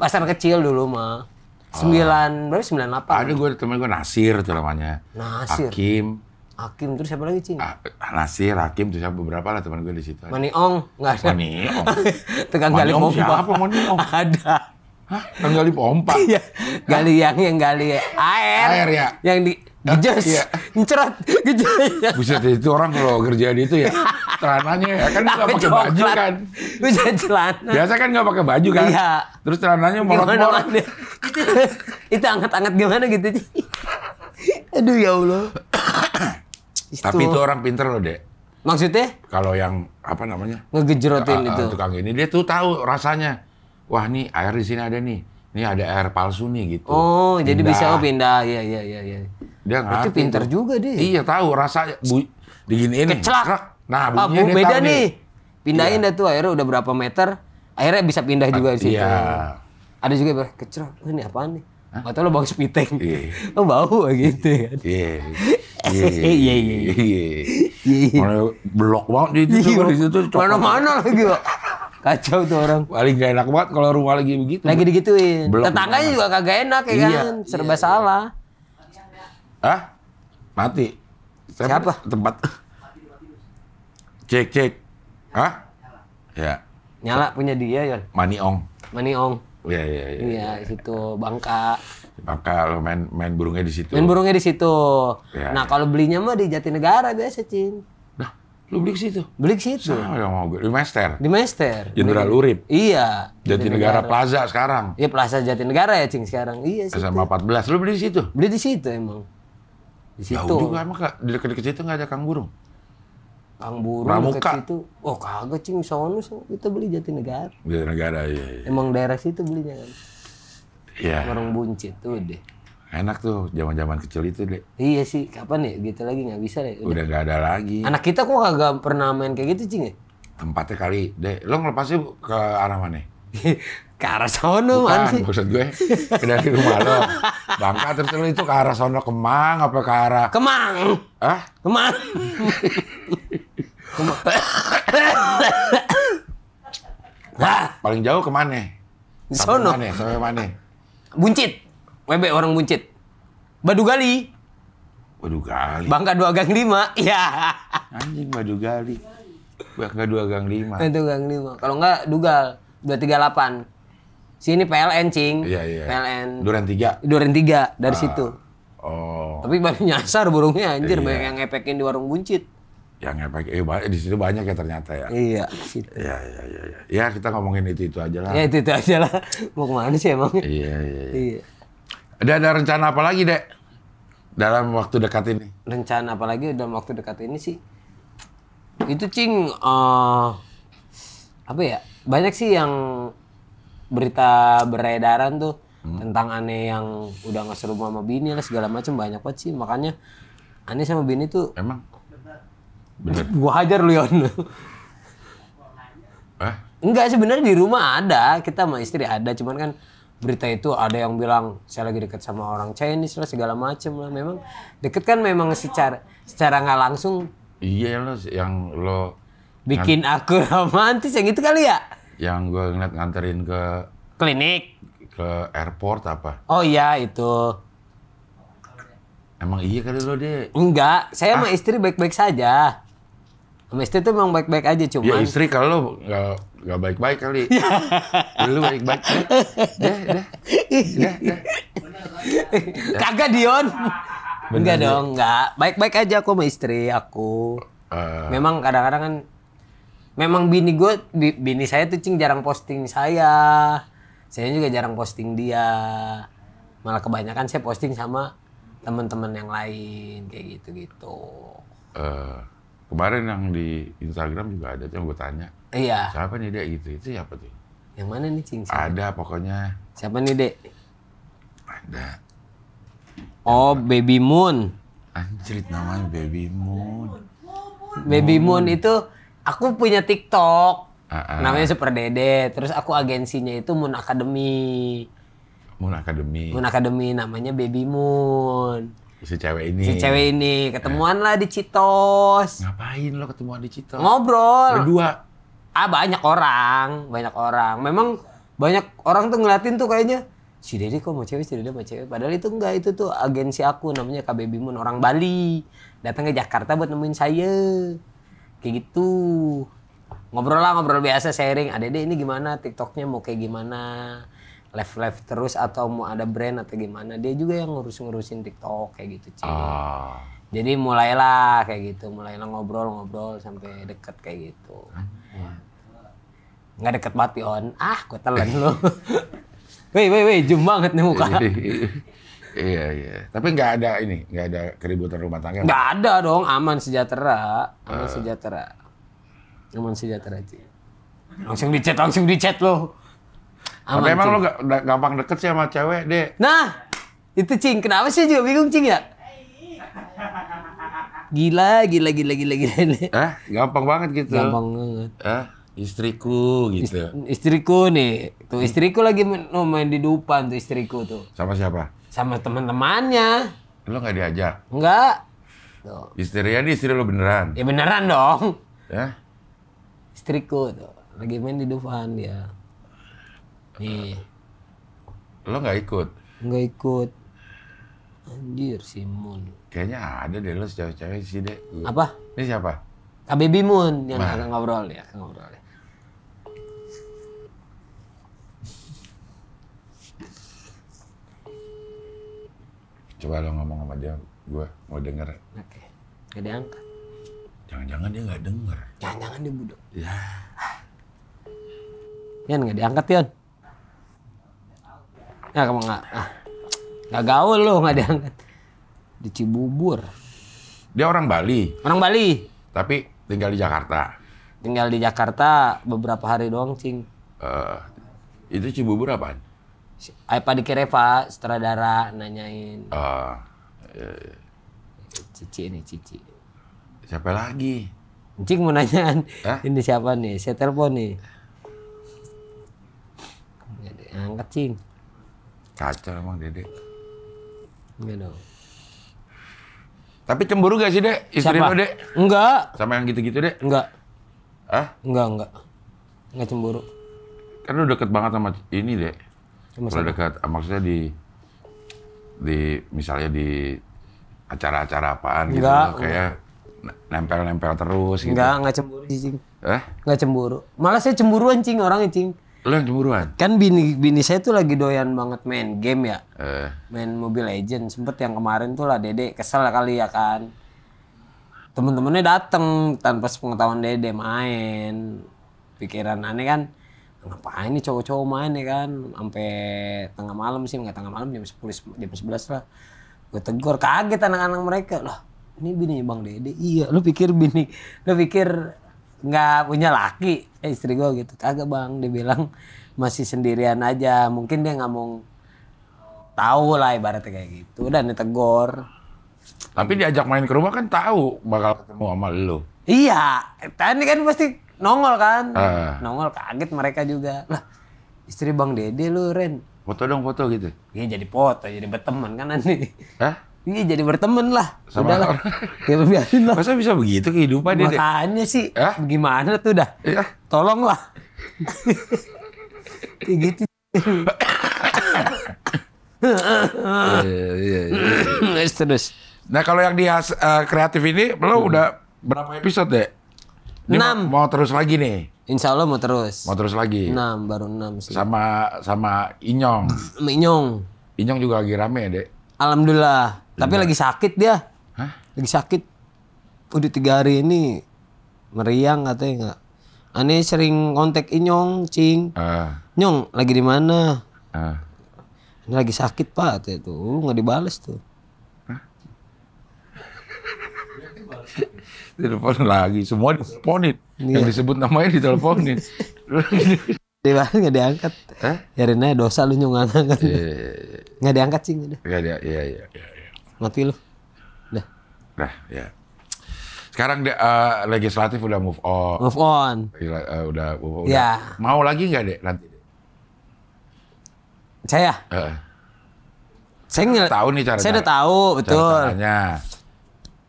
Pasar kecil dulu mah. Oh. Sembilan, oh. berapa? Sembilan delapan. Ada gue temen gue Nasir tuh namanya. Nasir. Hakim. Hakim terus siapa lagi cing? Ah, Nasir, Hakim terus siapa beberapa lah teman gue di situ. Mani Ong nggak ada. Mani Ong. Tukang kali mau Siapa Mani Ong? Ada. Hah? Kan gali pompa. Iya. gali yang yang gali air. Air ya. Yang di Gejas, iya. ncerot, Bisa Buset itu orang kalau di itu ya celananya ya kan nggak pakai baju kan. Bisa celana. Biasa kan nggak pakai baju kan. Iya. Terus celananya molot-molot. itu anget-anget gimana gitu sih? Aduh ya Allah. Tapi itu orang pinter loh dek. Maksudnya? Kalau yang apa namanya? Ngegejrotin uh, ah, uh, ah, itu. Tukang ini dia tuh tahu rasanya wah nih air di sini ada nih, ini ada air palsu nih gitu. Oh, pindah. jadi bisa oh pindah, iya iya iya. Ya. Dia ngerti. Berarti pinter juga dia. Iya tahu rasa bu, ini. Kecelak. Krak. Nah, ah, bunyinya ah, bu, dia beda tahu nih. Pindahin iya. dah tuh airnya udah berapa meter, airnya bisa pindah juga di situ. Iya. Ada juga ber kecelak, ini apaan nih? Gak tau lo bau spiteng. Iya. Lo bau gitu kan. Iya. Iya iya iya. Iya. Mana blok banget iya. di situ di situ. Mana-mana lagi, Pak. Kacau tuh orang. Paling gak enak banget kalau rumah lagi begitu. Lagi digituin. Blok Tetangganya juga kagak enak ya iya, kan. Serba iya, iya. salah. Iya. Hah? Mati. Saya Siapa? Tempat. Cek cek. Hah? Ya. Nyala punya dia, ya Mani Ong. Mani Ong. Iya, iya, iya. Iya, ya, situ Bangka. Bangka lo main main burungnya di situ. Main burungnya di situ. Ya, nah, ya. kalau belinya mah di Jatinegara biasa, Cin. Lu beli ke situ? Beli ke situ. Sama yang mau beli. Di Master. Di Master. Jenderal Urip. Iya. Jatinegara Plaza sekarang. Iya Plaza Jatinegara ya cing sekarang. Iya sih. SMA 14. Lu beli di situ? Beli di situ emang. Di situ. Ya juga emang kak di dekat-dekat situ nggak ada kang burung. Kang burung Pramuka. dekat situ. Oh kagak cing sono kita beli Jatinegara. Jatinegara iya. iya. Emang daerah situ belinya kan. Iya. Warung buncit tuh deh. Enak tuh zaman-zaman kecil itu deh. Iya sih, kapan ya gitu lagi nggak bisa deh. Udah, udah gak ada lagi. Anak kita kok kagak pernah main kayak gitu cing ya? Tempatnya kali deh. Lo ngelepasnya ke arah mana? ke arah sono Bukan, sih. maksud gue dari rumah lo. Bangka terus lo itu ke arah sono Kemang apa ke arah? Kemang. Ah? Kemang. Kemang. Paling jauh kemana? Sono. Mana? Sampai mana? Buncit. WB orang buncit. Badu Gali. Badu Gali. Bangka dua gang lima. Ya. Anjing Badu Gali. Bangka dua gang lima. Itu gang lima. Kalau enggak Dugal dua tiga delapan. Sini PLN cing. Iya iya. PLN. Duren tiga. Duren tiga dari ah. situ. Oh. Tapi baru nyasar burungnya anjir iya. banyak yang ngepekin di warung buncit. Yang ngepek eh banyak di situ banyak ya ternyata ya. Iya, situ. Iya, iya iya iya. Ya kita ngomongin itu-itu aja lah. Ya itu-itu aja lah. Mau kemana sih emang? Iya iya. iya. iya. Ada ada rencana apa lagi, Dek? Dalam waktu dekat ini. Rencana apa lagi dalam waktu dekat ini sih? Itu cing uh, apa ya? Banyak sih yang berita beredaran tuh hmm. tentang aneh yang udah seru sama bini lah segala macam banyak banget sih. Makanya aneh sama bini tuh Emang Bener. gua hajar lu Yon. Enggak sebenarnya di rumah ada, kita sama istri ada, cuman kan berita itu ada yang bilang saya lagi dekat sama orang Chinese lah segala macem lah memang deket kan memang secara secara nggak langsung iya lo yang lo bikin aku romantis yang itu kali ya yang gue ngeliat nganterin ke klinik ke airport apa oh iya itu emang iya kali lo deh enggak saya ah. sama istri baik-baik saja sama istri tuh emang baik-baik aja cuma. ya istri kalau gak baik-baik kali. Lu baik-baik. Kagak Dion. Bener, enggak dong, enggak. Baik-baik aja aku sama istri aku. Uh. Memang kadang-kadang kan memang bini gue bini saya tuh cing jarang posting saya. Saya juga jarang posting dia. Malah kebanyakan saya posting sama teman-teman yang lain kayak gitu-gitu. Uh, kemarin yang di Instagram juga ada tuh yang gue tanya Iya. Siapa nih Dek gitu? Itu siapa tuh? Yang mana nih Cing? Siapa? Ada pokoknya. Siapa nih Dek? Ada. Oh, siapa? Baby Moon. Anjrit namanya Baby Moon. Baby Moon, Moon itu aku punya TikTok. Uh -uh. Namanya Super Dede. Terus aku agensinya itu Moon Academy. Moon Academy. Moon Academy namanya Baby Moon si cewek ini si cewek ini eh. ketemuan eh. lah di Citos ngapain lo ketemuan di Citos ngobrol berdua ah banyak orang banyak orang memang banyak orang tuh ngeliatin tuh kayaknya si Dede kok mau cewek si Dede mau cewek padahal itu enggak itu tuh agensi aku namanya KB Bimun orang Bali datang ke Jakarta buat nemuin saya kayak gitu ngobrol lah ngobrol biasa sharing ah ini gimana TikToknya mau kayak gimana live live terus atau mau ada brand atau gimana dia juga yang ngurus ngurusin TikTok kayak gitu Ci. Ah. jadi mulailah kayak gitu mulailah ngobrol ngobrol sampai deket kayak gitu Hmm nggak deket banget pion ah gue telan lu weh weh weh jum banget nih muka iya iya tapi nggak ada ini nggak ada keributan rumah tangga nggak ada dong aman sejahtera aman uh. sejahtera aman sejahtera aja langsung dicet langsung dicet lo aman, tapi emang cing. lo gak, gampang deket sih sama cewek deh nah itu cing kenapa sih juga bingung cing ya Gila, gila, gila, gila, gila. gila, gampang banget gitu. Gampang banget. gila, istriku gitu. istriku nih, tuh istriku lagi main, oh, main di Dupan tuh istriku tuh. Sama siapa? Sama teman-temannya. Lo nggak diajak? Nggak. Tuh. Istrinya gila, istri lo beneran? Ya beneran dong. Ya? Istriku tuh lagi main di gila, dia. Nih. Lo nggak ikut? Nggak ikut. Anjir, si Moon. Kayaknya ada deh lo cewek-cewek sih deh. Iya. Apa? Ini siapa? KBB Moon yang nah. ngobrol ya, ngobrol ya. Coba lo ngomong sama dia, gue mau denger. Oke, gak diangkat. Jangan-jangan dia gak denger. Jangan-jangan dia budek. Ya. Yan, gak diangkat, Yan. Ya, kamu gak. Ah. Gak gaul lu nggak diangkat. Di Cibubur. Dia orang Bali. Orang Bali. Tapi tinggal di Jakarta. Tinggal di Jakarta beberapa hari doang, Cing. Uh, itu Cibubur apaan? Apa di Kereva, sutradara nanyain. Uh, uh, Cici ini, Cici. Siapa lagi? Cing mau nanya, kan? huh? ini siapa nih? Saya telepon nih. Angkat, Cing. Kacau emang Dedek dong Tapi cemburu gak sih, Dek? Istri lo, Dek? Enggak. Sama yang gitu-gitu, Dek? Enggak. Hah? Enggak, enggak. Enggak cemburu. Kan lu deket banget sama ini, Dek. Sama deket, maksudnya di di misalnya di acara-acara apaan enggak, gitu loh, kayak nempel-nempel terus gitu. Enggak, enggak cemburu, sih, Cing. Eh? Enggak cemburu. Malah saya cemburuan, Cing, orangnya Cing. Lo yang cemburuan? Kan bini bini saya tuh lagi doyan banget main game ya. Uh. Main Mobile Legends. Sempet yang kemarin tuh lah Dede kesel kali ya kan. Temen-temennya dateng tanpa sepengetahuan Dede main. Pikiran aneh kan. Ngapain nih cowok-cowok main ya kan. Sampai tengah malam sih. Nggak tengah malam jam 10, jam 11 lah. Gue tegur kaget anak-anak mereka. Loh ini bini Bang Dede. Iya lu pikir bini. Lu pikir nggak punya laki eh, istri gue gitu kagak bang dia bilang masih sendirian aja mungkin dia nggak mau tahu lah ibaratnya kayak gitu dan ditegor tapi diajak main ke rumah kan tahu bakal ketemu sama lo iya tadi kan pasti nongol kan uh. nongol kaget mereka juga lah istri bang dede lu ren foto dong foto gitu iya jadi foto jadi berteman kan nanti Hah? Iya jadi berteman lah. Sudah lah. Ya biarin lah. Masa bisa begitu kehidupan dia? Makanya sih. Hah? Gimana tuh dah. Ya. Tolong lah. Kayak gitu. Iya, iya, iya, terus terus. Nah kalau yang di uh, kreatif ini lo hmm. udah berapa episode deh? Ini 6. Mau, mau terus lagi nih. Insya Allah mau terus. Mau terus lagi. 6 baru 6 sih. Sama sama Inyong. Inyong. Inyong juga lagi rame ya, Dek. Alhamdulillah. Tapi lagi sakit dia. Hah? Lagi sakit. Udah tiga hari ini meriang katanya nggak. Aneh sering kontak Inyong, Cing. Uh. Nyong lagi di mana? Uh. Ini lagi sakit pak, Tuh, tuh nggak dibales tuh. telepon lagi semua diponit iya. yang disebut namanya diteleponin Dibalik nggak diangkat. Hah? Ya Rina dosa lu nyungan angkat. Nggak diangkat sih. Nggak iya iya. iya mati lu. Dah. Dah, ya. Sekarang de, uh, legislatif udah move on. Move on. Uh, udah, udah. Ya. Mau lagi nggak dek nanti? Saya. Uh. Saya nggak tahu nih cara. Saya udah tahu betul. Caranya.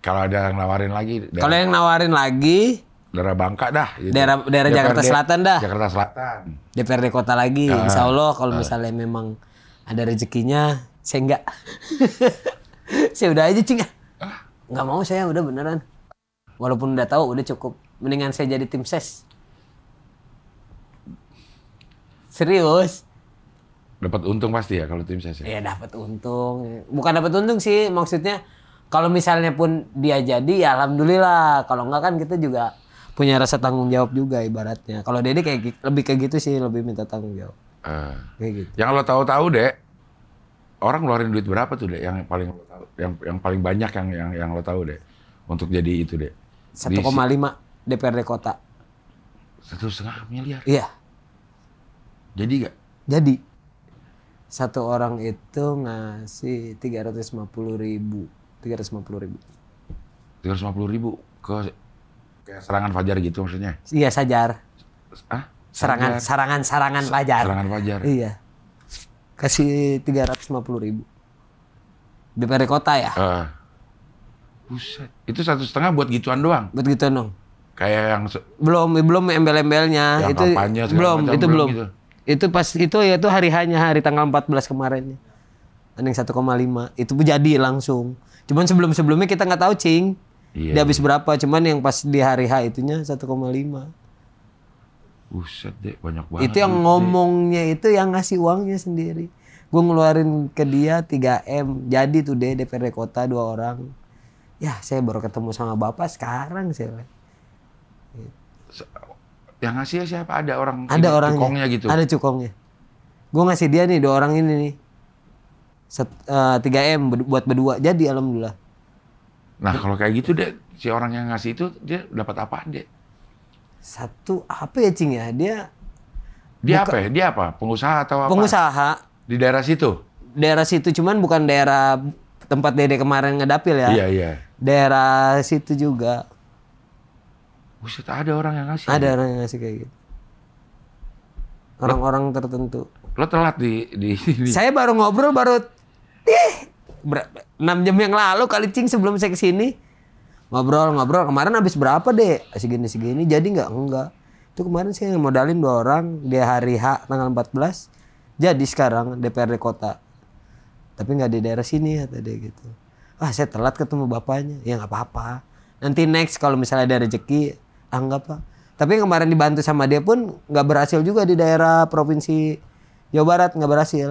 Kalau ada yang nawarin lagi. Kalau yang nawarin lagi. Daerah Bangka dah. Gitu. Daerah daerah DPRD, Jakarta Selatan dah. Jakarta Selatan. DPRD kota lagi. Uh. Insya Allah kalau uh. misalnya memang ada rezekinya, saya enggak. saya udah aja cing. Ah, ah. Nggak mau saya udah beneran. Walaupun udah tahu udah cukup. Mendingan saya jadi tim ses. Serius. Dapat untung pasti ya kalau tim ses ya? Iya dapat untung. Bukan dapat untung sih maksudnya kalau misalnya pun dia jadi ya alhamdulillah. Kalau nggak kan kita juga punya rasa tanggung jawab juga ibaratnya. Kalau Dede kayak lebih kayak gitu sih, lebih minta tanggung jawab. Uh, kayak gitu. Yang lo tahu-tahu, Dek, orang ngeluarin duit berapa tuh, Dek? Yang paling lo tahu yang yang paling banyak yang yang yang lo tahu deh untuk jadi itu deh. satu koma lima DPRD kota. Satu setengah miliar. Iya. Jadi gak? Jadi. Satu orang itu ngasih tiga ratus lima puluh ribu. tiga ratus lima puluh ribu. tiga ratus lima puluh ribu ke kayak serangan fajar gitu maksudnya? Iya, sajar. Ah? Serangan, serangan, serangan fajar. Serangan fajar. Iya. Kasih tiga ratus lima puluh ribu. DPR kota ya? Uh. Buset. Itu satu setengah buat gituan doang. Buat gituan dong. Kayak yang belum belum embel-embelnya itu apanya, belum macam, itu belum. Gitu. Itu pas itu ya itu hari hanya hari tanggal 14 kemarin. koma 1,5 itu jadi langsung. Cuman sebelum-sebelumnya kita nggak tahu cing. Iya. Dia habis berapa? Cuman yang pas di hari H itunya 1,5. Buset deh, banyak banget. Itu yang deh. ngomongnya itu yang ngasih uangnya sendiri gue ngeluarin ke dia 3M jadi tuh deh DPRD kota dua orang ya saya baru ketemu sama bapak sekarang saya yang ngasih ya siapa ada orang ada ini, orangnya, cukongnya gitu ada cukongnya gue ngasih dia nih dua orang ini nih Set, uh, eh, 3M buat berdua jadi alhamdulillah nah kalau kayak gitu deh si orang yang ngasih itu dia dapat apa deh satu apa ya cing ya dia dia apa ya dia apa pengusaha atau apa pengusaha di daerah situ? Daerah situ, cuman bukan daerah tempat Dede kemarin ngedapil ya. Iya, iya. Daerah situ juga. Buset, ada orang yang ngasih. Ada ya? orang yang ngasih kayak gitu. Orang-orang tertentu. Lo telat di, di, di... Saya baru ngobrol, baru... Ih, 6 jam yang lalu kali cing sebelum saya kesini. Ngobrol-ngobrol, kemarin habis berapa deh? Segini-segini, jadi nggak? Enggak. Itu kemarin saya modalin dua orang, dia hari H tanggal 14 jadi sekarang DPRD kota tapi nggak di daerah sini ya tadi gitu ah saya telat ketemu bapaknya ya nggak apa-apa nanti next kalau misalnya ada rezeki anggap pak tapi yang kemarin dibantu sama dia pun nggak berhasil juga di daerah provinsi Jawa Barat nggak berhasil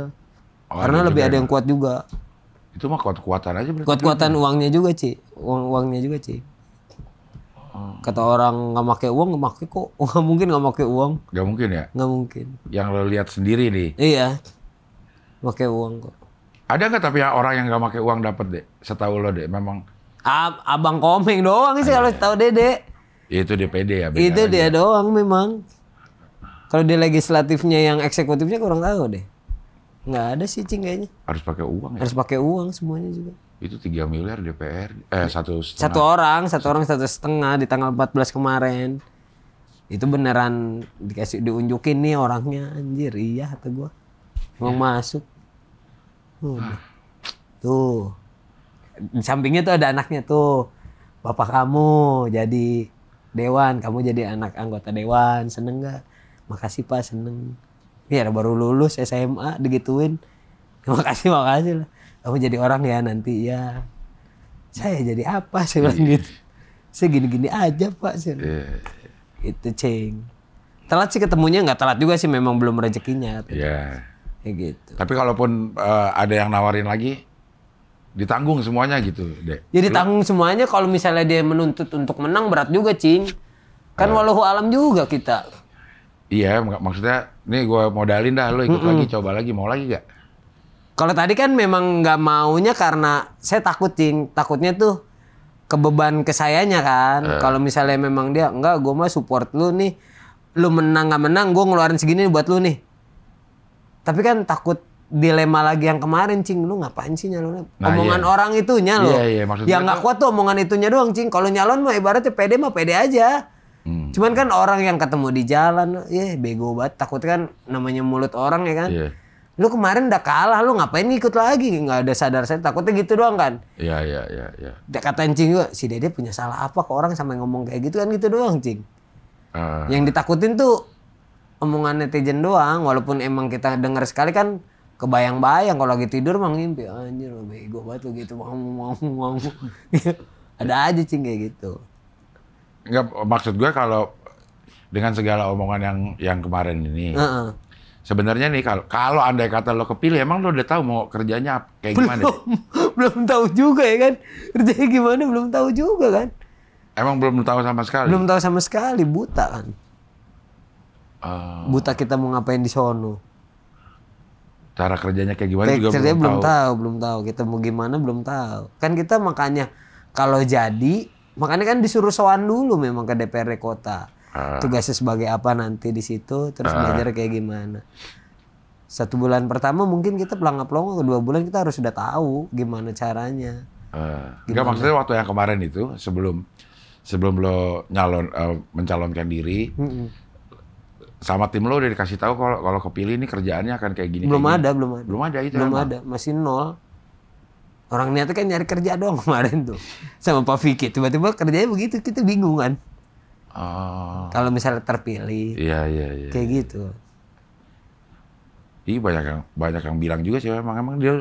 oh, karena lebih ada yang kuat juga itu mah kuat-kuatan aja kuat-kuatan uangnya juga sih uang uangnya juga sih Oh. Kata orang nggak pakai uang, nggak pakai kok. Nggak mungkin nggak pakai uang. Gak mungkin ya? Nggak mungkin. Yang lo lihat sendiri nih. Iya. Pakai uang kok. Ada nggak tapi ya orang yang nggak pakai uang dapat deh? Setahu lo deh, memang. Ab Abang Komeng doang sih kalau ya? tahu Dede. Itu DPD ya. Itu dia aja. doang memang. Kalau di legislatifnya yang eksekutifnya kurang tahu deh. Nggak ada sih cing kayaknya. Harus pakai uang ya? Harus pakai uang semuanya juga itu tiga miliar DPR eh satu setengah. satu orang satu orang satu setengah di tanggal 14 kemarin itu beneran dikasih diunjukin nih orangnya anjir iya kata gua mau yeah. masuk tuh di sampingnya tuh ada anaknya tuh bapak kamu jadi dewan kamu jadi anak anggota dewan seneng nggak makasih pak seneng ya baru lulus SMA digituin makasih makasih lah Aku jadi orang ya nanti ya saya jadi apa sih iya, yeah. gitu saya gini-gini aja pak sih. yeah. itu ceng telat sih ketemunya nggak telat juga sih memang belum rezekinya Yeah. ya gitu tapi kalaupun uh, ada yang nawarin lagi ditanggung semuanya gitu dek jadi ya tanggung semuanya kalau misalnya dia menuntut untuk menang berat juga cing kan uh, walau alam juga kita iya maksudnya nih gue modalin dah lo ikut mm -mm. lagi coba lagi mau lagi gak kalau tadi kan memang nggak maunya karena saya takut cing, takutnya tuh kebeban ke sayanya kan. Uh. Kalau misalnya memang dia enggak, gue mah support lu nih. Lu menang nggak menang, gue ngeluarin segini buat lu nih. Tapi kan takut dilema lagi yang kemarin cing lu ngapain sih nyalon nah, omongan iya. orang itunya lo iya, iya. yang nggak kuat tuh omongan itunya doang cing kalau nyalon mah ibaratnya pede mah pede aja hmm. cuman kan orang yang ketemu di jalan ya bego banget takut kan namanya mulut orang ya kan yeah lu kemarin udah kalah, lu ngapain ikut lagi? Gak ada sadar saya takutnya gitu doang kan? Iya iya iya. Ya. Dia katain cing juga, si dede punya salah apa ke orang sampai ngomong kayak gitu kan gitu doang cing. Uh. Yang ditakutin tuh omongan netizen doang, walaupun emang kita dengar sekali kan kebayang-bayang kalau lagi tidur mah ngimpi anjir bego banget tuh gitu mau mau mau ada aja cing kayak gitu Enggak maksud gue kalau dengan segala omongan yang yang kemarin ini uh -uh Sebenarnya nih kalau kalau andai kata lo kepilih emang lo udah tahu mau kerjanya kayak belum, gimana? belum tahu juga ya kan. Kerjanya gimana belum tahu juga kan. Emang belum tahu sama sekali. Belum tahu sama sekali, buta kan. Uh, buta kita mau ngapain di sono. Cara kerjanya kayak gimana kayak juga belum belum tahu. tahu, belum tahu kita mau gimana belum tahu. Kan kita makanya kalau jadi makanya kan disuruh soan dulu memang ke DPRD kota Ah. tugasnya sebagai apa nanti di situ terus uh. belajar kayak gimana satu bulan pertama mungkin kita pelangap pelongo dua bulan kita harus sudah tahu gimana caranya uh. Gimana? Enggak maksudnya waktu yang kemarin itu sebelum sebelum lo nyalon uh, mencalonkan diri mm hmm sama tim lo udah dikasih tahu kalau kalau kepilih ini kerjaannya akan kayak gini belum kayak ada gini. belum ada belum ada itu belum emang. ada masih nol orang niatnya kan nyari kerja doang kemarin tuh sama Pak Vicky tiba-tiba kerjanya begitu kita bingung kan Oh. Kalau misalnya terpilih. Iya iya iya. Kayak gitu. Iya banyak yang banyak yang bilang juga sih emang emang dia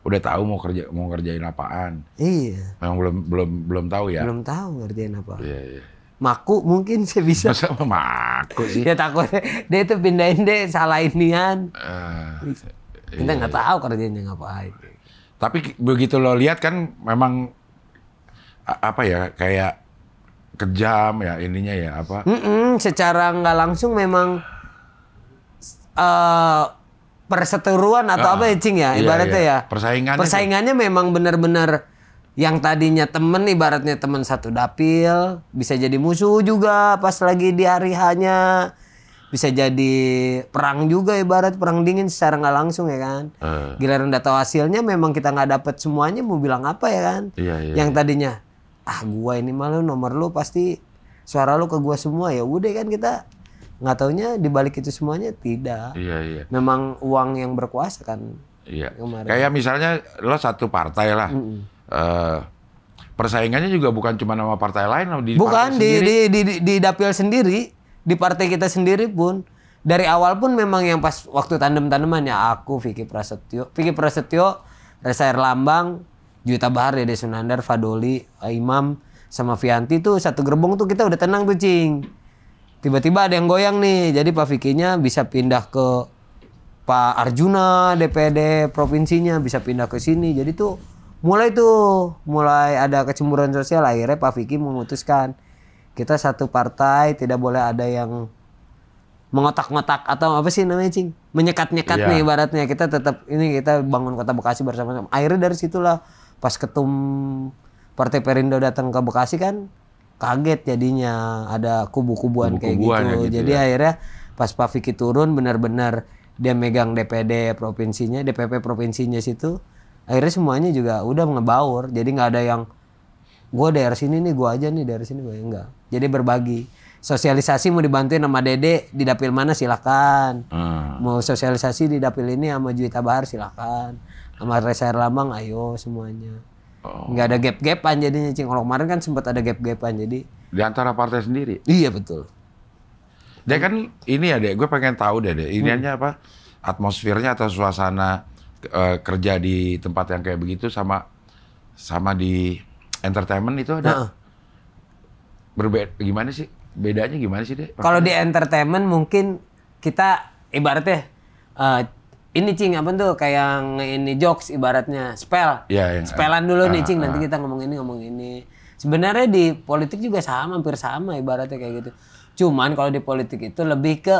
udah tahu mau kerja mau kerjain apaan. Iya. Emang belum belum belum tahu ya. Belum tahu ngerjain apa. Iya iya. Maku mungkin saya bisa. Masa maku sih? ya takutnya dia itu pindahin deh salah nian. Uh, ah, iya, Kita nggak iya, iya. tahu kerjanya ngapain. Tapi begitu lo lihat kan memang apa ya kayak kejam ya ininya ya apa? Mm -mm, secara nggak langsung memang uh, perseteruan atau uh, apa ya cing ya iya, ibaratnya iya, ya. Persaingannya. Persaingannya memang benar-benar yang tadinya temen ibaratnya temen satu dapil bisa jadi musuh juga pas lagi di hari hanya bisa jadi perang juga ibarat perang dingin secara nggak langsung ya kan uh. giliran data hasilnya memang kita nggak dapat semuanya mau bilang apa ya kan iya, iya, yang iya. tadinya ah gua ini malu nomor lu pasti suara lu ke gua semua ya udah kan kita nggak taunya dibalik itu semuanya tidak iya iya memang uang yang berkuasa kan iya kemarin. kayak misalnya lo satu partai lah mm -mm. Uh, persaingannya juga bukan cuma nama partai lain di bukan di, di di di dapil sendiri di partai kita sendiri pun dari awal pun memang yang pas waktu tandem tandemannya aku Vicky Prasetyo Vicky Prasetyo Reza Erlambang Juta Bahar, Dede Sunandar, Fadoli, Imam, sama Vianti tuh satu gerbong tuh kita udah tenang tuh cing. Tiba-tiba ada yang goyang nih, jadi Pak Vicky-nya bisa pindah ke Pak Arjuna DPD provinsinya bisa pindah ke sini. Jadi tuh mulai tuh mulai ada kecemburuan sosial akhirnya Pak Vicky memutuskan kita satu partai tidak boleh ada yang mengotak-ngotak atau apa sih namanya cing menyekat-nyekat yeah. nih ibaratnya kita tetap ini kita bangun kota Bekasi bersama-sama akhirnya dari situlah pas ketum Partai Perindo datang ke Bekasi kan kaget jadinya ada kubu-kubuan kayak gitu. gitu. Jadi ya. akhirnya pas Pak Vicky turun benar-benar dia megang DPD provinsinya, DPP provinsinya situ. Akhirnya semuanya juga udah ngebaur. Jadi nggak ada yang gue dari sini nih gue aja nih dari sini gue enggak. Jadi berbagi. Sosialisasi mau dibantuin sama Dede di dapil mana silakan. Hmm. Mau sosialisasi di dapil ini sama Juwita Bahar silakan sama Reza Herlambang ayo semuanya oh. ada gap-gapan jadinya cing kalau kemarin kan sempat ada gap-gapan jadi di antara partai sendiri iya betul dia kan ini ya dek gue pengen tahu deh dek ini hmm. apa atmosfernya atau suasana uh, kerja di tempat yang kayak begitu sama sama di entertainment itu ada nah. berbeda gimana sih bedanya gimana sih deh kalau di entertainment mungkin kita ibaratnya uh, ini cing apa tuh kayak ini jokes ibaratnya spell. ya, ya, Spellan dulu uh, nih ah, cing uh, nanti ah. kita ngomong ini ngomong ini. Sebenarnya di politik juga sama hampir sama ibaratnya kayak gitu. Cuman kalau di politik itu lebih ke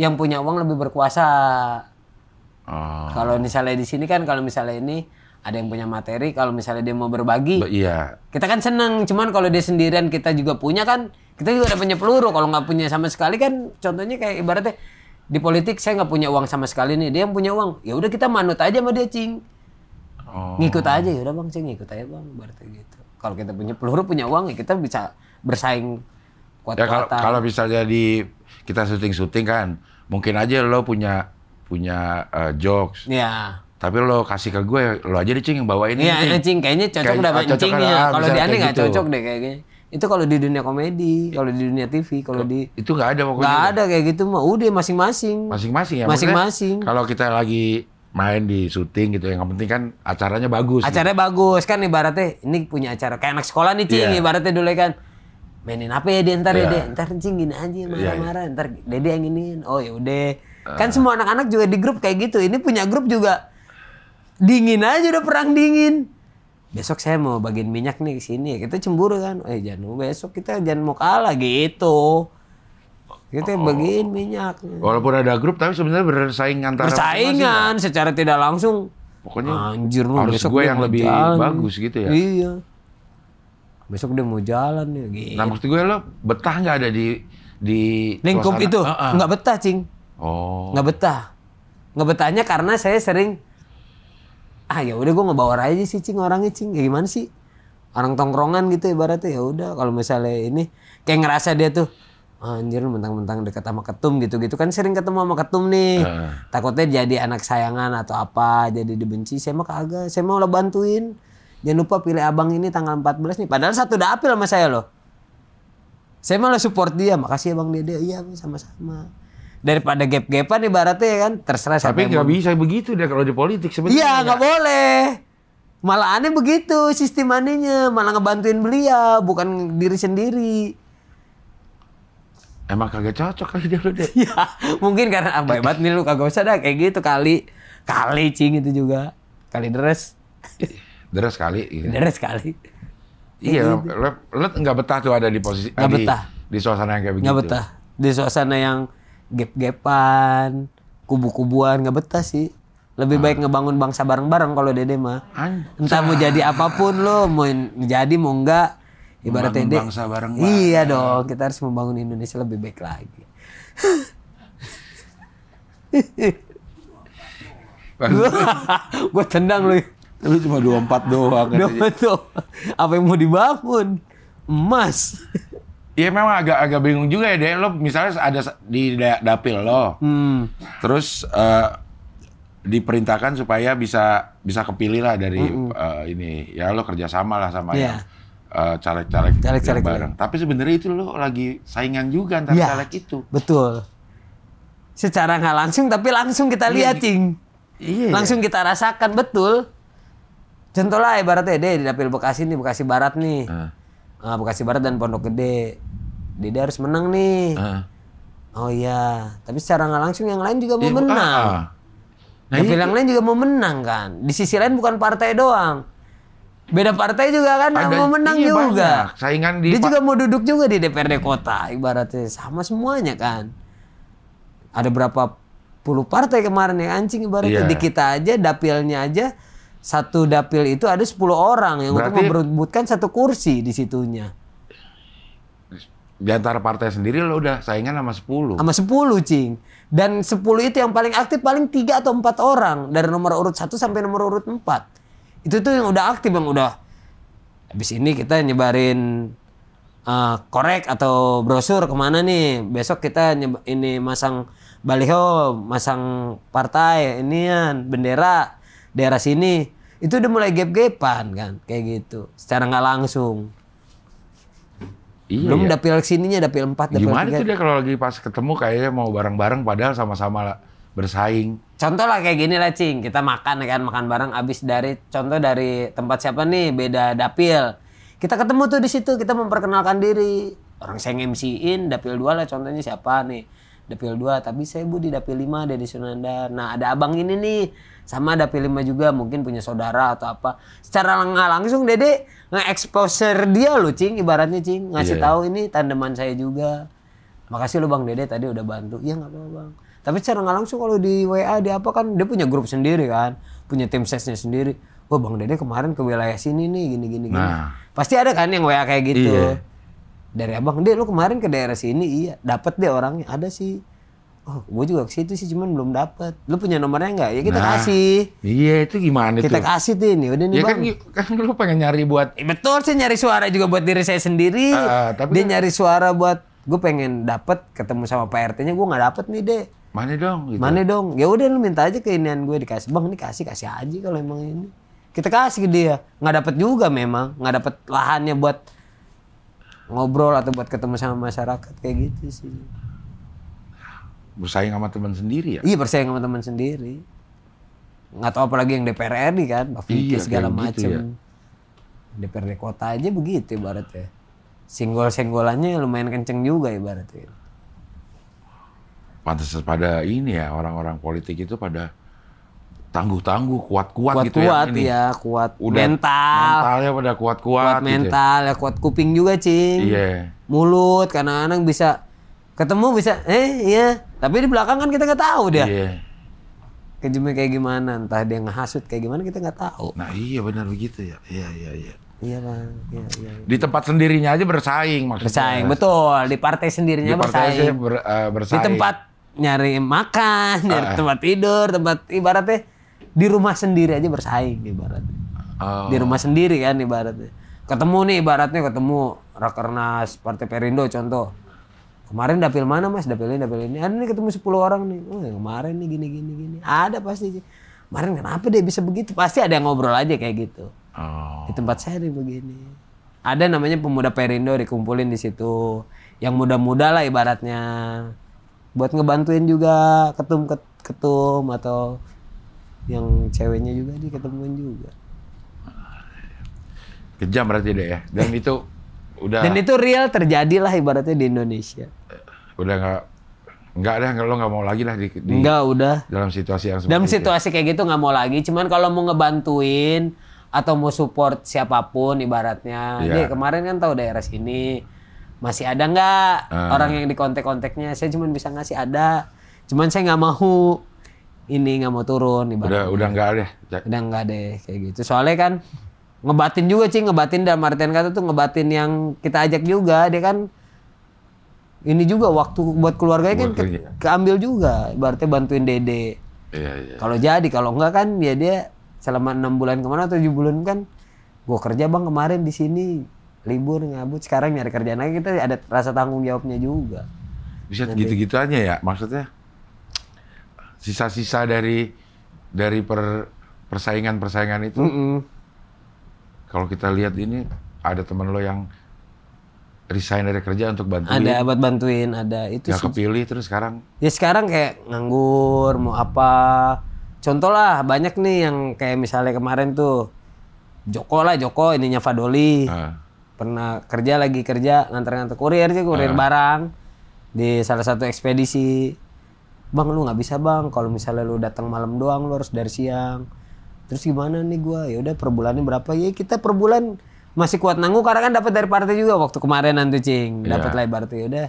yang punya uang lebih berkuasa. Oh. Kalau misalnya di sini kan kalau misalnya ini ada yang punya materi kalau misalnya dia mau berbagi. iya. Kita kan seneng, cuman kalau dia sendirian kita juga punya kan kita juga ada punya peluru kalau nggak punya sama sekali kan contohnya kayak ibaratnya di politik saya nggak punya uang sama sekali nih dia yang punya uang ya udah kita manut aja sama dia cing oh. ngikut aja ya udah bang cing ngikut aja bang berarti gitu kalau kita punya peluru punya uang ya kita bisa bersaing kuat ya, kalau, kalau misalnya di kita syuting syuting kan mungkin aja lo punya punya uh, jokes ya. tapi lo kasih ke gue lo aja deh cing yang bawa ini iya cing. Iya, cing kayaknya cocok udah oh, cing, cing kan, ya. ah, kalau dia ini nggak gitu. cocok deh kayaknya itu kalau di dunia komedi, iya. kalau di dunia TV, kalau di itu nggak ada pokoknya. Nggak ada kayak gitu mah. Udah masing-masing. Masing-masing ya. Masing-masing. Kalau kita lagi main di syuting gitu yang penting kan acaranya bagus. Gitu. Acaranya gitu. bagus kan ibaratnya ini punya acara kayak anak sekolah nih cing yeah. ibaratnya dulu kan mainin apa ya dia ntar yeah. ya dia ntar cing gini aja iya, marah-marah yeah. ntar dede yang ini oh ya udah uh. kan semua anak-anak juga di grup kayak gitu ini punya grup juga dingin aja udah perang dingin besok saya mau bagian minyak nih ke sini kita cemburu kan eh jangan besok kita jangan mau kalah gitu kita oh. bagiin minyak walaupun ada grup tapi sebenarnya bersaing antara persaingan secara tidak langsung pokoknya anjir lu harus besok gue yang lebih jalan. bagus gitu ya iya besok dia mau jalan ya gitu. nah maksud gue lo betah nggak ada di di lingkup itu uh -uh. nggak betah cing oh nggak betah nggak betahnya karena saya sering ah ya udah gue ngebawa aja sih cing orangnya cing ya gimana sih orang tongkrongan gitu ibaratnya ya udah kalau misalnya ini kayak ngerasa dia tuh ah, anjir mentang-mentang dekat sama ketum gitu-gitu kan sering ketemu sama ketum nih uh. takutnya jadi anak sayangan atau apa jadi dibenci saya mah kagak saya mau lo bantuin jangan lupa pilih abang ini tanggal 14 nih padahal satu dapil sama saya loh saya malah support dia makasih abang dede iya sama-sama daripada gap-gapan ibaratnya ya kan terserah siapa tapi nggak bisa begitu dia kalau di politik sebenarnya iya nggak boleh malah aneh begitu sistem anehnya malah ngebantuin beliau bukan diri sendiri emang kagak cocok kali dia lu deh ya mungkin karena abai ah, banget nih lu kagak usah dah kayak gitu kali kali cing itu juga kali deres deres kali gitu. deres kali iya lo, iya, gitu. lo nggak betah tuh ada di posisi nggak betah. di, di suasana yang kayak begitu nggak betah di suasana yang gap-gapan, kubu-kubuan nggak betah sih. Lebih baik ah. ngebangun bangsa bareng-bareng kalau Dede mah. Entah mau jadi apapun lo, mau jadi mau enggak Ibarat Dede. bangsa bareng -bareng. Iya dong, kita harus membangun Indonesia lebih baik lagi. gue tendang lu. Lu cuma 24 doang. 24 doang. Apa yang mau dibangun? Emas. Iya memang agak-agak bingung juga ya deh. Lo misalnya ada di dapil lo, hmm. terus uh, diperintahkan supaya bisa bisa kepilih lah dari -hmm. uh, ini. Ya lo kerjasama lah sama yeah. Iya. yang caleg-caleg caleg -caleg bareng. Tapi sebenarnya itu lo lagi saingan juga antara yeah. caleg itu. Betul. Secara nggak langsung tapi langsung kita iya, lihat cing. Yeah. Langsung kita rasakan betul. Contoh lah ibaratnya deh di dapil Bekasi nih Bekasi Barat nih. Uh uh, Bekasi Barat dan Pondok Gede Dede harus menang nih uh. oh iya tapi secara nggak langsung yang lain juga mau iya, menang uh, uh. Nah, yang lain juga mau menang kan di sisi lain bukan partai doang beda partai juga kan Ada, mau menang iya, juga saingan di dia juga mau duduk juga di DPRD kota ibaratnya sama semuanya kan ada berapa puluh partai kemarin ya anjing ibaratnya yeah. di kita aja dapilnya aja satu dapil itu ada 10 orang yang Berarti, untuk memperebutkan satu kursi di situnya. Di antara partai sendiri lo udah saingan sama 10. Sama 10, Cing. Dan 10 itu yang paling aktif paling 3 atau 4 orang dari nomor urut 1 sampai nomor urut 4. Itu tuh yang udah aktif yang udah habis ini kita nyebarin uh, korek atau brosur kemana nih besok kita nyeba, ini masang baliho masang partai inian bendera daerah sini itu udah mulai gap-gapan kan kayak gitu secara nggak langsung Iya, Belum iya. dapil sininya, dapil empat dapil Gimana 3. tuh dia kalau lagi pas ketemu kayaknya mau bareng-bareng padahal sama-sama bersaing. Contoh lah kayak gini lah Cing, kita makan kan, makan bareng abis dari, contoh dari tempat siapa nih, beda dapil. Kita ketemu tuh di situ, kita memperkenalkan diri. Orang saya ngemsiin dapil dua lah contohnya siapa nih dapil 2 tapi saya bu di dapil 5 dari Sunanda nah ada abang ini nih sama dapil 5 juga mungkin punya saudara atau apa secara nggak langsung dede nge-exposure dia loh cing ibaratnya cing ngasih yeah. tahu ini tandeman saya juga makasih lo bang dede tadi udah bantu iya nggak apa-apa bang tapi secara nggak langsung kalau di WA di apa kan dia punya grup sendiri kan punya tim sesnya sendiri wah bang dede kemarin ke wilayah sini nih gini gini nah. gini pasti ada kan yang WA kayak gitu yeah dari abang deh lu kemarin ke daerah sini iya dapat deh orangnya ada sih oh gue juga ke situ sih cuman belum dapat. lu punya nomornya nggak ya kita nah, kasih iya itu gimana kita tuh? kasih tuh ini udah nih ya kan bang kan, kan lu pengen nyari buat eh, betul sih nyari suara juga buat diri saya sendiri uh, tapi dia kan... nyari suara buat gue pengen dapat ketemu sama pak rt nya gue nggak dapat nih deh mana dong gitu. mana dong ya udah lu minta aja keinian gue dikasih bang ini kasih kasih aja kalau emang ini kita kasih ke dia nggak dapat juga memang nggak dapat lahannya buat ngobrol atau buat ketemu sama masyarakat kayak gitu sih. Bersaing sama teman sendiri ya? Iya bersaing sama teman sendiri. Nggak tahu apalagi yang DPR RI kan, Pak iya, segala macam. Gitu ya. DPRD kota aja begitu ibaratnya. singgol singgolannya ya lumayan kenceng juga ibaratnya. Pantas pada ini ya orang-orang politik itu pada tangguh-tangguh, kuat-kuat gitu ya. Kuat ya, kuat Udah mental. Mentalnya pada kuat-kuat. Kuat mental, gitu ya. ya kuat kuping juga, Cing. Iya. Yeah. Mulut, karena anak bisa ketemu bisa, eh iya. Tapi di belakang kan kita nggak tahu dia. Iya. Yeah. Kejemnya kayak gimana, entah dia ngehasut kayak gimana kita nggak tahu. Nah iya benar begitu ya, iya iya iya. Iya bang, iya, iya, iya. Di tempat sendirinya aja bersaing maksudnya. Bersaing, betul. Di partai sendirinya di partai bersaing. Ber, uh, bersaing. Di tempat nyari makan, nyari uh, tempat tidur, tempat ibaratnya di rumah sendiri aja bersaing ibaratnya. Oh. Di rumah sendiri kan ibaratnya. Ketemu nih ibaratnya ketemu Rakernas Partai Perindo contoh. Kemarin dapil mana mas? Dapil ini, dapil ini. Ada nih ketemu 10 orang nih. Oh, kemarin nih gini, gini, gini. Ada pasti. Kemarin kenapa dia bisa begitu? Pasti ada yang ngobrol aja kayak gitu. Oh. Di tempat saya nih begini. Ada namanya pemuda Perindo dikumpulin di situ. Yang muda-muda lah ibaratnya. Buat ngebantuin juga ketum-ketum atau yang ceweknya juga dia ketemuan juga kejam berarti deh ya dan eh. itu udah dan itu real terjadi lah ibaratnya di Indonesia eh, udah nggak nggak deh kalau nggak mau lagi lah di, di nggak udah dalam situasi yang dalam ya. situasi itu. kayak gitu nggak mau lagi cuman kalau mau ngebantuin atau mau support siapapun ibaratnya yeah. kemarin kan tahu daerah sini masih ada nggak uh. orang yang di kontak-kontaknya saya cuma bisa ngasih ada cuman saya nggak mau ini nggak mau turun ibaratnya. Udah udah nggak ada. Udah nggak ada kayak gitu. Soalnya kan ngebatin juga cing ngebatin Dan Martin kata tuh ngebatin yang kita ajak juga dia kan ini juga waktu buat keluarganya kan ke, keambil juga berarti bantuin dede iya, iya. kalau jadi kalau enggak kan ya dia selama enam bulan kemana tujuh bulan kan gue kerja bang kemarin di sini libur ngabut sekarang nyari kerjaan lagi kita ada rasa tanggung jawabnya juga bisa gitu-gitu aja ya maksudnya sisa-sisa dari dari per, persaingan-persaingan itu. Mm -mm. Kalau kita lihat ini ada teman lo yang resign dari kerja untuk bantuin. Ada buat bantuin, ada itu Gak sih. kepilih terus sekarang. Ya sekarang kayak nganggur, mau apa. Contoh lah banyak nih yang kayak misalnya kemarin tuh Joko lah, Joko ininya Fadoli. Uh. Pernah kerja lagi kerja nganter-nganter kurir sih, kurir uh. barang di salah satu ekspedisi bang lu nggak bisa bang kalau misalnya lu datang malam doang lu harus dari siang terus gimana nih gue ya udah per bulannya berapa ya kita per bulan masih kuat nanggung karena kan dapat dari partai juga waktu kemarin nanti cing iya. dapat yeah. lebar tuh ya udah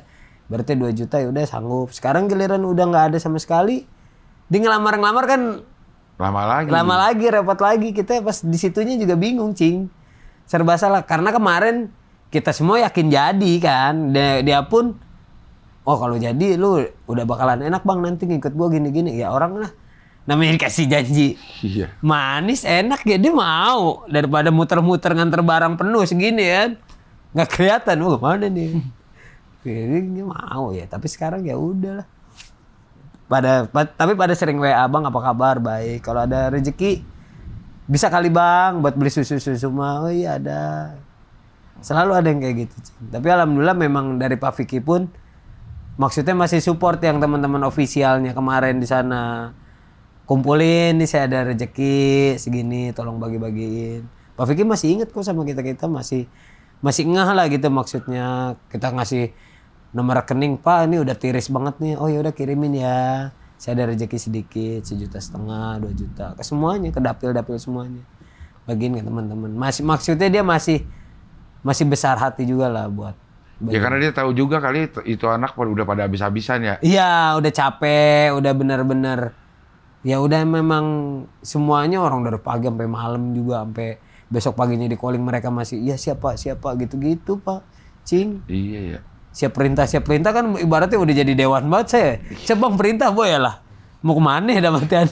berarti 2 juta ya udah sanggup sekarang giliran udah nggak ada sama sekali dia ngelamar ngelamar kan lama lagi lama lagi repot lagi kita pas disitunya juga bingung cing serba salah karena kemarin kita semua yakin jadi kan dia, dia pun oh kalau jadi lu udah bakalan enak bang nanti ngikut gue gini-gini ya orang lah namanya dikasih janji iya. manis enak ya dia mau daripada muter-muter nganter barang penuh segini ya nggak kelihatan lu mana nih jadi dia mau ya tapi sekarang ya udahlah pada tapi pada sering WA abang apa kabar baik kalau ada rezeki bisa kali bang buat beli susu susu mah oh iya ada selalu ada yang kayak gitu tapi alhamdulillah memang dari Pak Vicky pun maksudnya masih support yang teman-teman ofisialnya kemarin di sana kumpulin nih saya ada rejeki segini tolong bagi-bagiin Pak Vicky masih inget kok sama kita kita masih masih ngah lah gitu maksudnya kita ngasih nomor rekening Pak ini udah tiris banget nih oh ya udah kirimin ya saya ada rejeki sedikit sejuta setengah dua juta ke semuanya ke dapil dapil semuanya bagiin ke teman-teman masih maksudnya dia masih masih besar hati juga lah buat Ya, Bener. Ya karena dia tahu juga kali itu anak udah pada habis-habisan ya. Iya, udah capek, udah bener-bener ya udah memang semuanya orang dari pagi sampai malam juga sampai besok paginya di calling mereka masih iya siapa siapa gitu-gitu pak cing iya ya siap perintah siap perintah kan ibaratnya udah jadi dewan banget saya siapa perintah boy ya lah mau kemana ya, dapat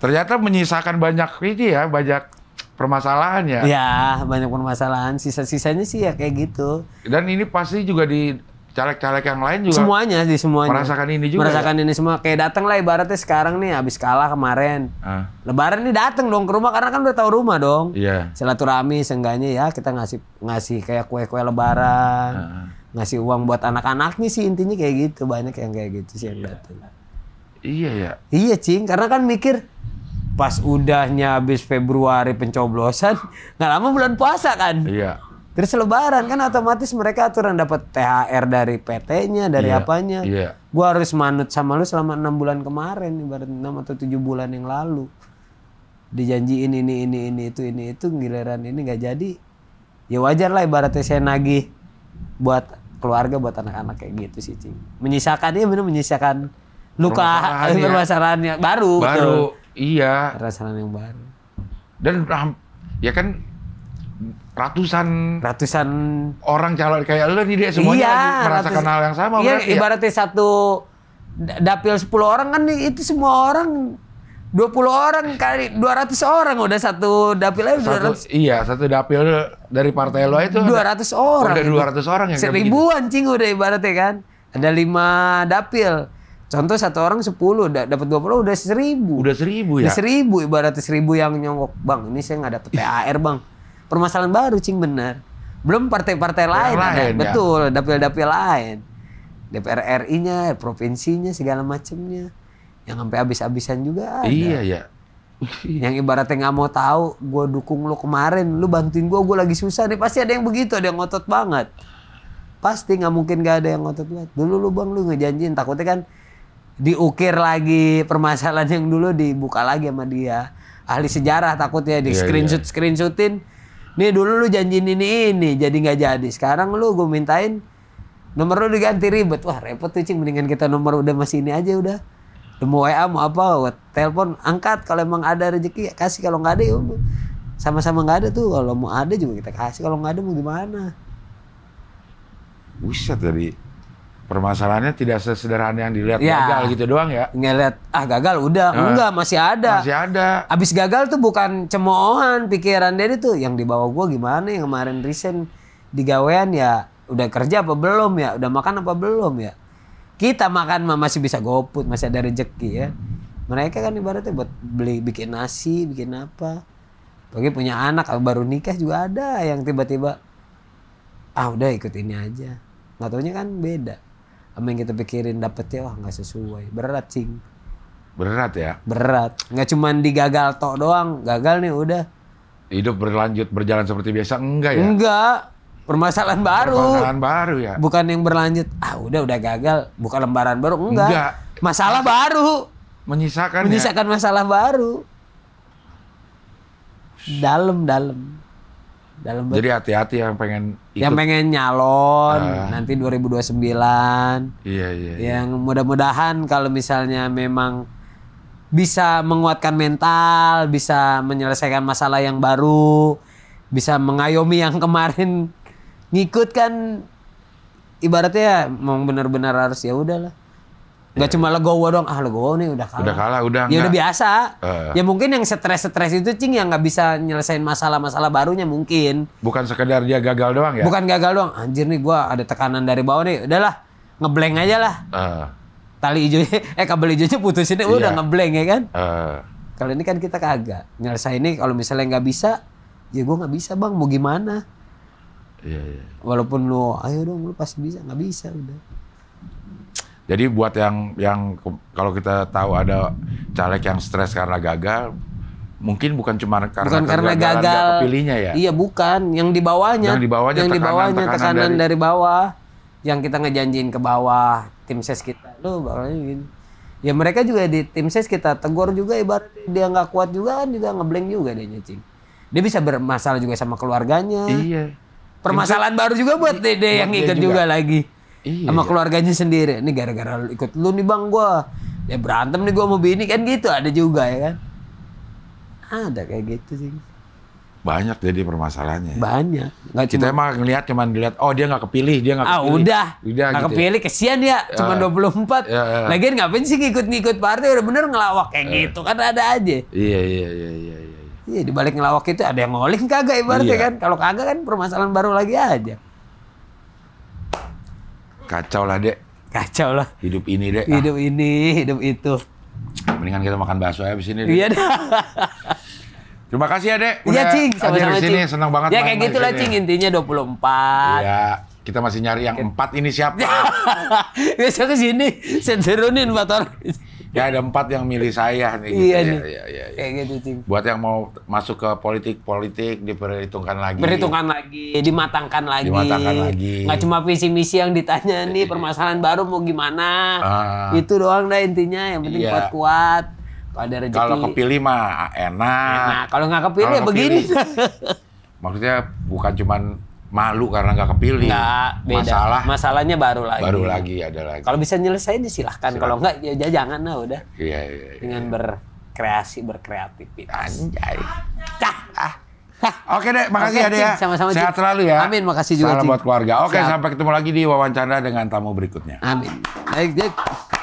ternyata menyisakan banyak ini ya banyak permasalahannya. Ya, banyak permasalahan. Sisa-sisanya sih ya kayak gitu. Dan ini pasti juga di caleg-caleg yang lain juga. Semuanya sih semuanya. Merasakan ini juga. Merasakan ya? ini semua. Kayak datang lah ibaratnya sekarang nih habis kalah kemarin. Ah. Lebaran ini datang dong ke rumah karena kan udah tahu rumah dong. Iya. Yeah. Silaturahmi seenggaknya ya kita ngasih ngasih kayak kue-kue lebaran. Ah. Ngasih uang buat anak-anaknya sih intinya kayak gitu. Banyak yang kayak gitu sih yang yeah. datang. Iya ya. Iya, Cing, karena kan mikir pas udahnya habis Februari pencoblosan nggak lama bulan puasa kan iya terus lebaran kan otomatis mereka aturan dapat THR dari PT-nya dari iya. apanya iya. gua harus manut sama lu selama enam bulan kemarin ibarat enam atau tujuh bulan yang lalu dijanjiin ini ini ini itu ini itu giliran ini nggak jadi ya wajar lah ibaratnya saya nagih buat keluarga buat anak-anak kayak gitu sih cing menyisakan ya bener menyisakan luka permasalahannya, permasalahannya. baru baru betul Iya. Rasa yang baru. Dan ya kan ratusan ratusan orang calon kayak lo nih dia semuanya iya, merasakan ratus, hal yang sama iya, berarti ya? ibaratnya ya? satu dapil 10 orang kan itu semua orang 20 orang kali 200 orang udah satu dapilnya satu, 200 iya satu dapil dari partai lo itu 200 ada, orang udah 200 itu. orang yang seribuan cing udah ibaratnya kan ada lima dapil Contoh satu orang sepuluh, dapat dua puluh udah seribu. Udah seribu ya? Udah seribu, ibaratnya seribu yang nyongok Bang, ini saya nggak dapat THR bang. Permasalahan baru, cing bener. Belum partai-partai lain, lain ada. Ya. Betul, dapil-dapil lain. DPR RI-nya, provinsinya, segala macemnya. Yang sampai habis-habisan juga ada. Iya, ya. yang ibaratnya nggak mau tahu, gue dukung lu kemarin, lu bantuin gue, gue lagi susah nih. Pasti ada yang begitu, ada yang ngotot banget. Pasti nggak mungkin nggak ada yang ngotot banget. Dulu lu bang, lu ngejanjiin, takutnya kan diukir lagi permasalahan yang dulu dibuka lagi sama dia ahli sejarah takut ya di yeah, iya. screenshot yeah. screenshotin nih dulu lu janjiin ini ini jadi nggak jadi sekarang lu gue mintain nomor lu diganti ribet wah repot tuh cing mendingan kita nomor udah masih ini aja udah mau WA mau apa telepon angkat kalau emang ada rezeki ya kasih kalau nggak ada ya sama-sama nggak ada tuh kalau mau ada juga kita kasih kalau nggak ada mau gimana Buset dari permasalahannya tidak sesederhana yang dilihat ya. gagal gitu doang ya. Ngelihat ah gagal udah, nah, enggak masih ada. Masih ada. Abis gagal tuh bukan cemoohan pikiran dia itu yang dibawa gua gimana yang kemarin recent di gawean ya udah kerja apa belum ya, udah makan apa belum ya. Kita makan mah masih bisa goput, masih ada rezeki ya. Mereka kan ibaratnya buat beli bikin nasi, bikin apa. Bagi punya anak baru nikah juga ada yang tiba-tiba ah udah ikut ini aja. Nggak kan beda Amin kita pikirin dapetnya wah nggak sesuai berat sih berat ya berat nggak cuman digagal tok doang gagal nih udah hidup berlanjut berjalan seperti biasa enggak ya enggak permasalahan baru permasalahan baru ya bukan yang berlanjut ah udah udah gagal bukan lembaran baru enggak, enggak. masalah baru menyisakan ya? menyisakan ya? masalah baru dalam dalam dalam Jadi hati-hati yang pengen ikut. Yang pengen nyalon uh, nanti 2029. Iya, iya iya. Yang mudah-mudahan kalau misalnya memang bisa menguatkan mental, bisa menyelesaikan masalah yang baru, bisa mengayomi yang kemarin ngikut kan ibaratnya ya, mau benar-benar harus ya udahlah Gak iya. cuma legowo dong, ah legowo nih udah kalah. Udah kalah, udah. Ya enggak. udah biasa. Uh. Ya mungkin yang stres-stres itu cing yang nggak bisa nyelesain masalah-masalah barunya mungkin. Bukan sekedar dia gagal doang ya? Bukan gagal doang. Anjir nih gua ada tekanan dari bawah nih. Udahlah, ngebleng aja lah. Uh. Tali hijaunya, eh kabel hijaunya putus ini iya. udah ngebleng ya kan? Uh. Eh. Kalau ini kan kita kagak. Nyelesain ini kalau misalnya nggak bisa, ya gua nggak bisa bang, mau gimana? Iya, iya. Walaupun lu, ayo dong lu pasti bisa, nggak bisa udah. Jadi buat yang yang kalau kita tahu ada caleg yang stres karena gagal, mungkin bukan cuma karena bukan karena gagal pilihnya ya. Iya, bukan, yang di bawahnya. Yang di bawahnya yang tekanan, tekanan, tekanan dari, dari bawah yang kita ngejanjiin ke bawah tim ses kita. Lu bawahnya gini. Ya mereka juga di tim ses kita tegur juga ibarat dia nggak kuat juga kan juga ngeblank juga dia nyicing. Dia bisa bermasalah juga sama keluarganya. Iya. Permasalahan baru juga buat Dede yang ikut juga. juga lagi Iya, sama iya. keluarganya sendiri. Ini gara-gara ikut lu nih bang gue. Ya berantem nih gue mau bini kan gitu. Ada juga ya kan. Ada kayak gitu sih. Banyak jadi permasalahannya. Banyak. Nggak Kita cuma... emang ngeliat cuman dilihat, oh dia nggak kepilih, dia nggak ah, kepilih. Ah udah, udah Gak gitu kepilih, ya. kesian ya, cuma uh, 24. Ya, ya. Lagian ngapain sih ngikut-ngikut partai, udah bener ngelawak kayak uh, gitu, kan ada aja. Iya, iya, iya, iya. Iya, iya. iya di balik ngelawak itu ada yang ngoling kagak ibaratnya iya. kan. Kalau kagak kan permasalahan baru lagi aja. Kacau lah, Dek. Kacau lah. Hidup ini, Dek. Hidup ah. ini, hidup itu. Mendingan kita makan bakso ya abis ini. Iya, Dek. Terima kasih ya, Dek. Iya, Cing. Sama-sama, Cing. Senang banget. Ya, kayak gitu lah, Cing. Intinya 24. Iya. Kita masih nyari yang empat ini siapa? Biasa ke sini, Senserunin, Pak Tor. Ya ada empat yang milih saya nih. Gitu iya nih. Ya, ya, ya, Kayak gitu Cing. Buat yang mau masuk ke politik-politik diperhitungkan lagi. Perhitungkan lagi, dimatangkan lagi. Dimatangkan lagi. Gak cuma visi misi yang ditanya nih, iya. permasalahan baru mau gimana. Uh, Itu doang dah intinya, yang penting iya. kuat-kuat. Iya. Kalau ada rezeki. Kalau kepilih mah enak. Enak. Kalau nggak kepilih, ya kepilih, begini. maksudnya bukan cuman malu karena nggak kepilih. Nggak, beda. Masalah. Masalahnya baru lagi. Baru lagi ada lagi. Kalau bisa nyelesain ya silahkan Kalau nggak ya, ya jangan lah udah. Iya, iya, iya. Dengan berkreasi, berkreativitas. Anjay. Cah. Ah. Hah. Oke deh, makasih Oke, ya ya. Sama-sama. Sehat selalu ya. Amin, makasih juga. Salam buat keluarga. Oke, Siap. sampai ketemu lagi di wawancara dengan tamu berikutnya. Amin. Baik, Jack.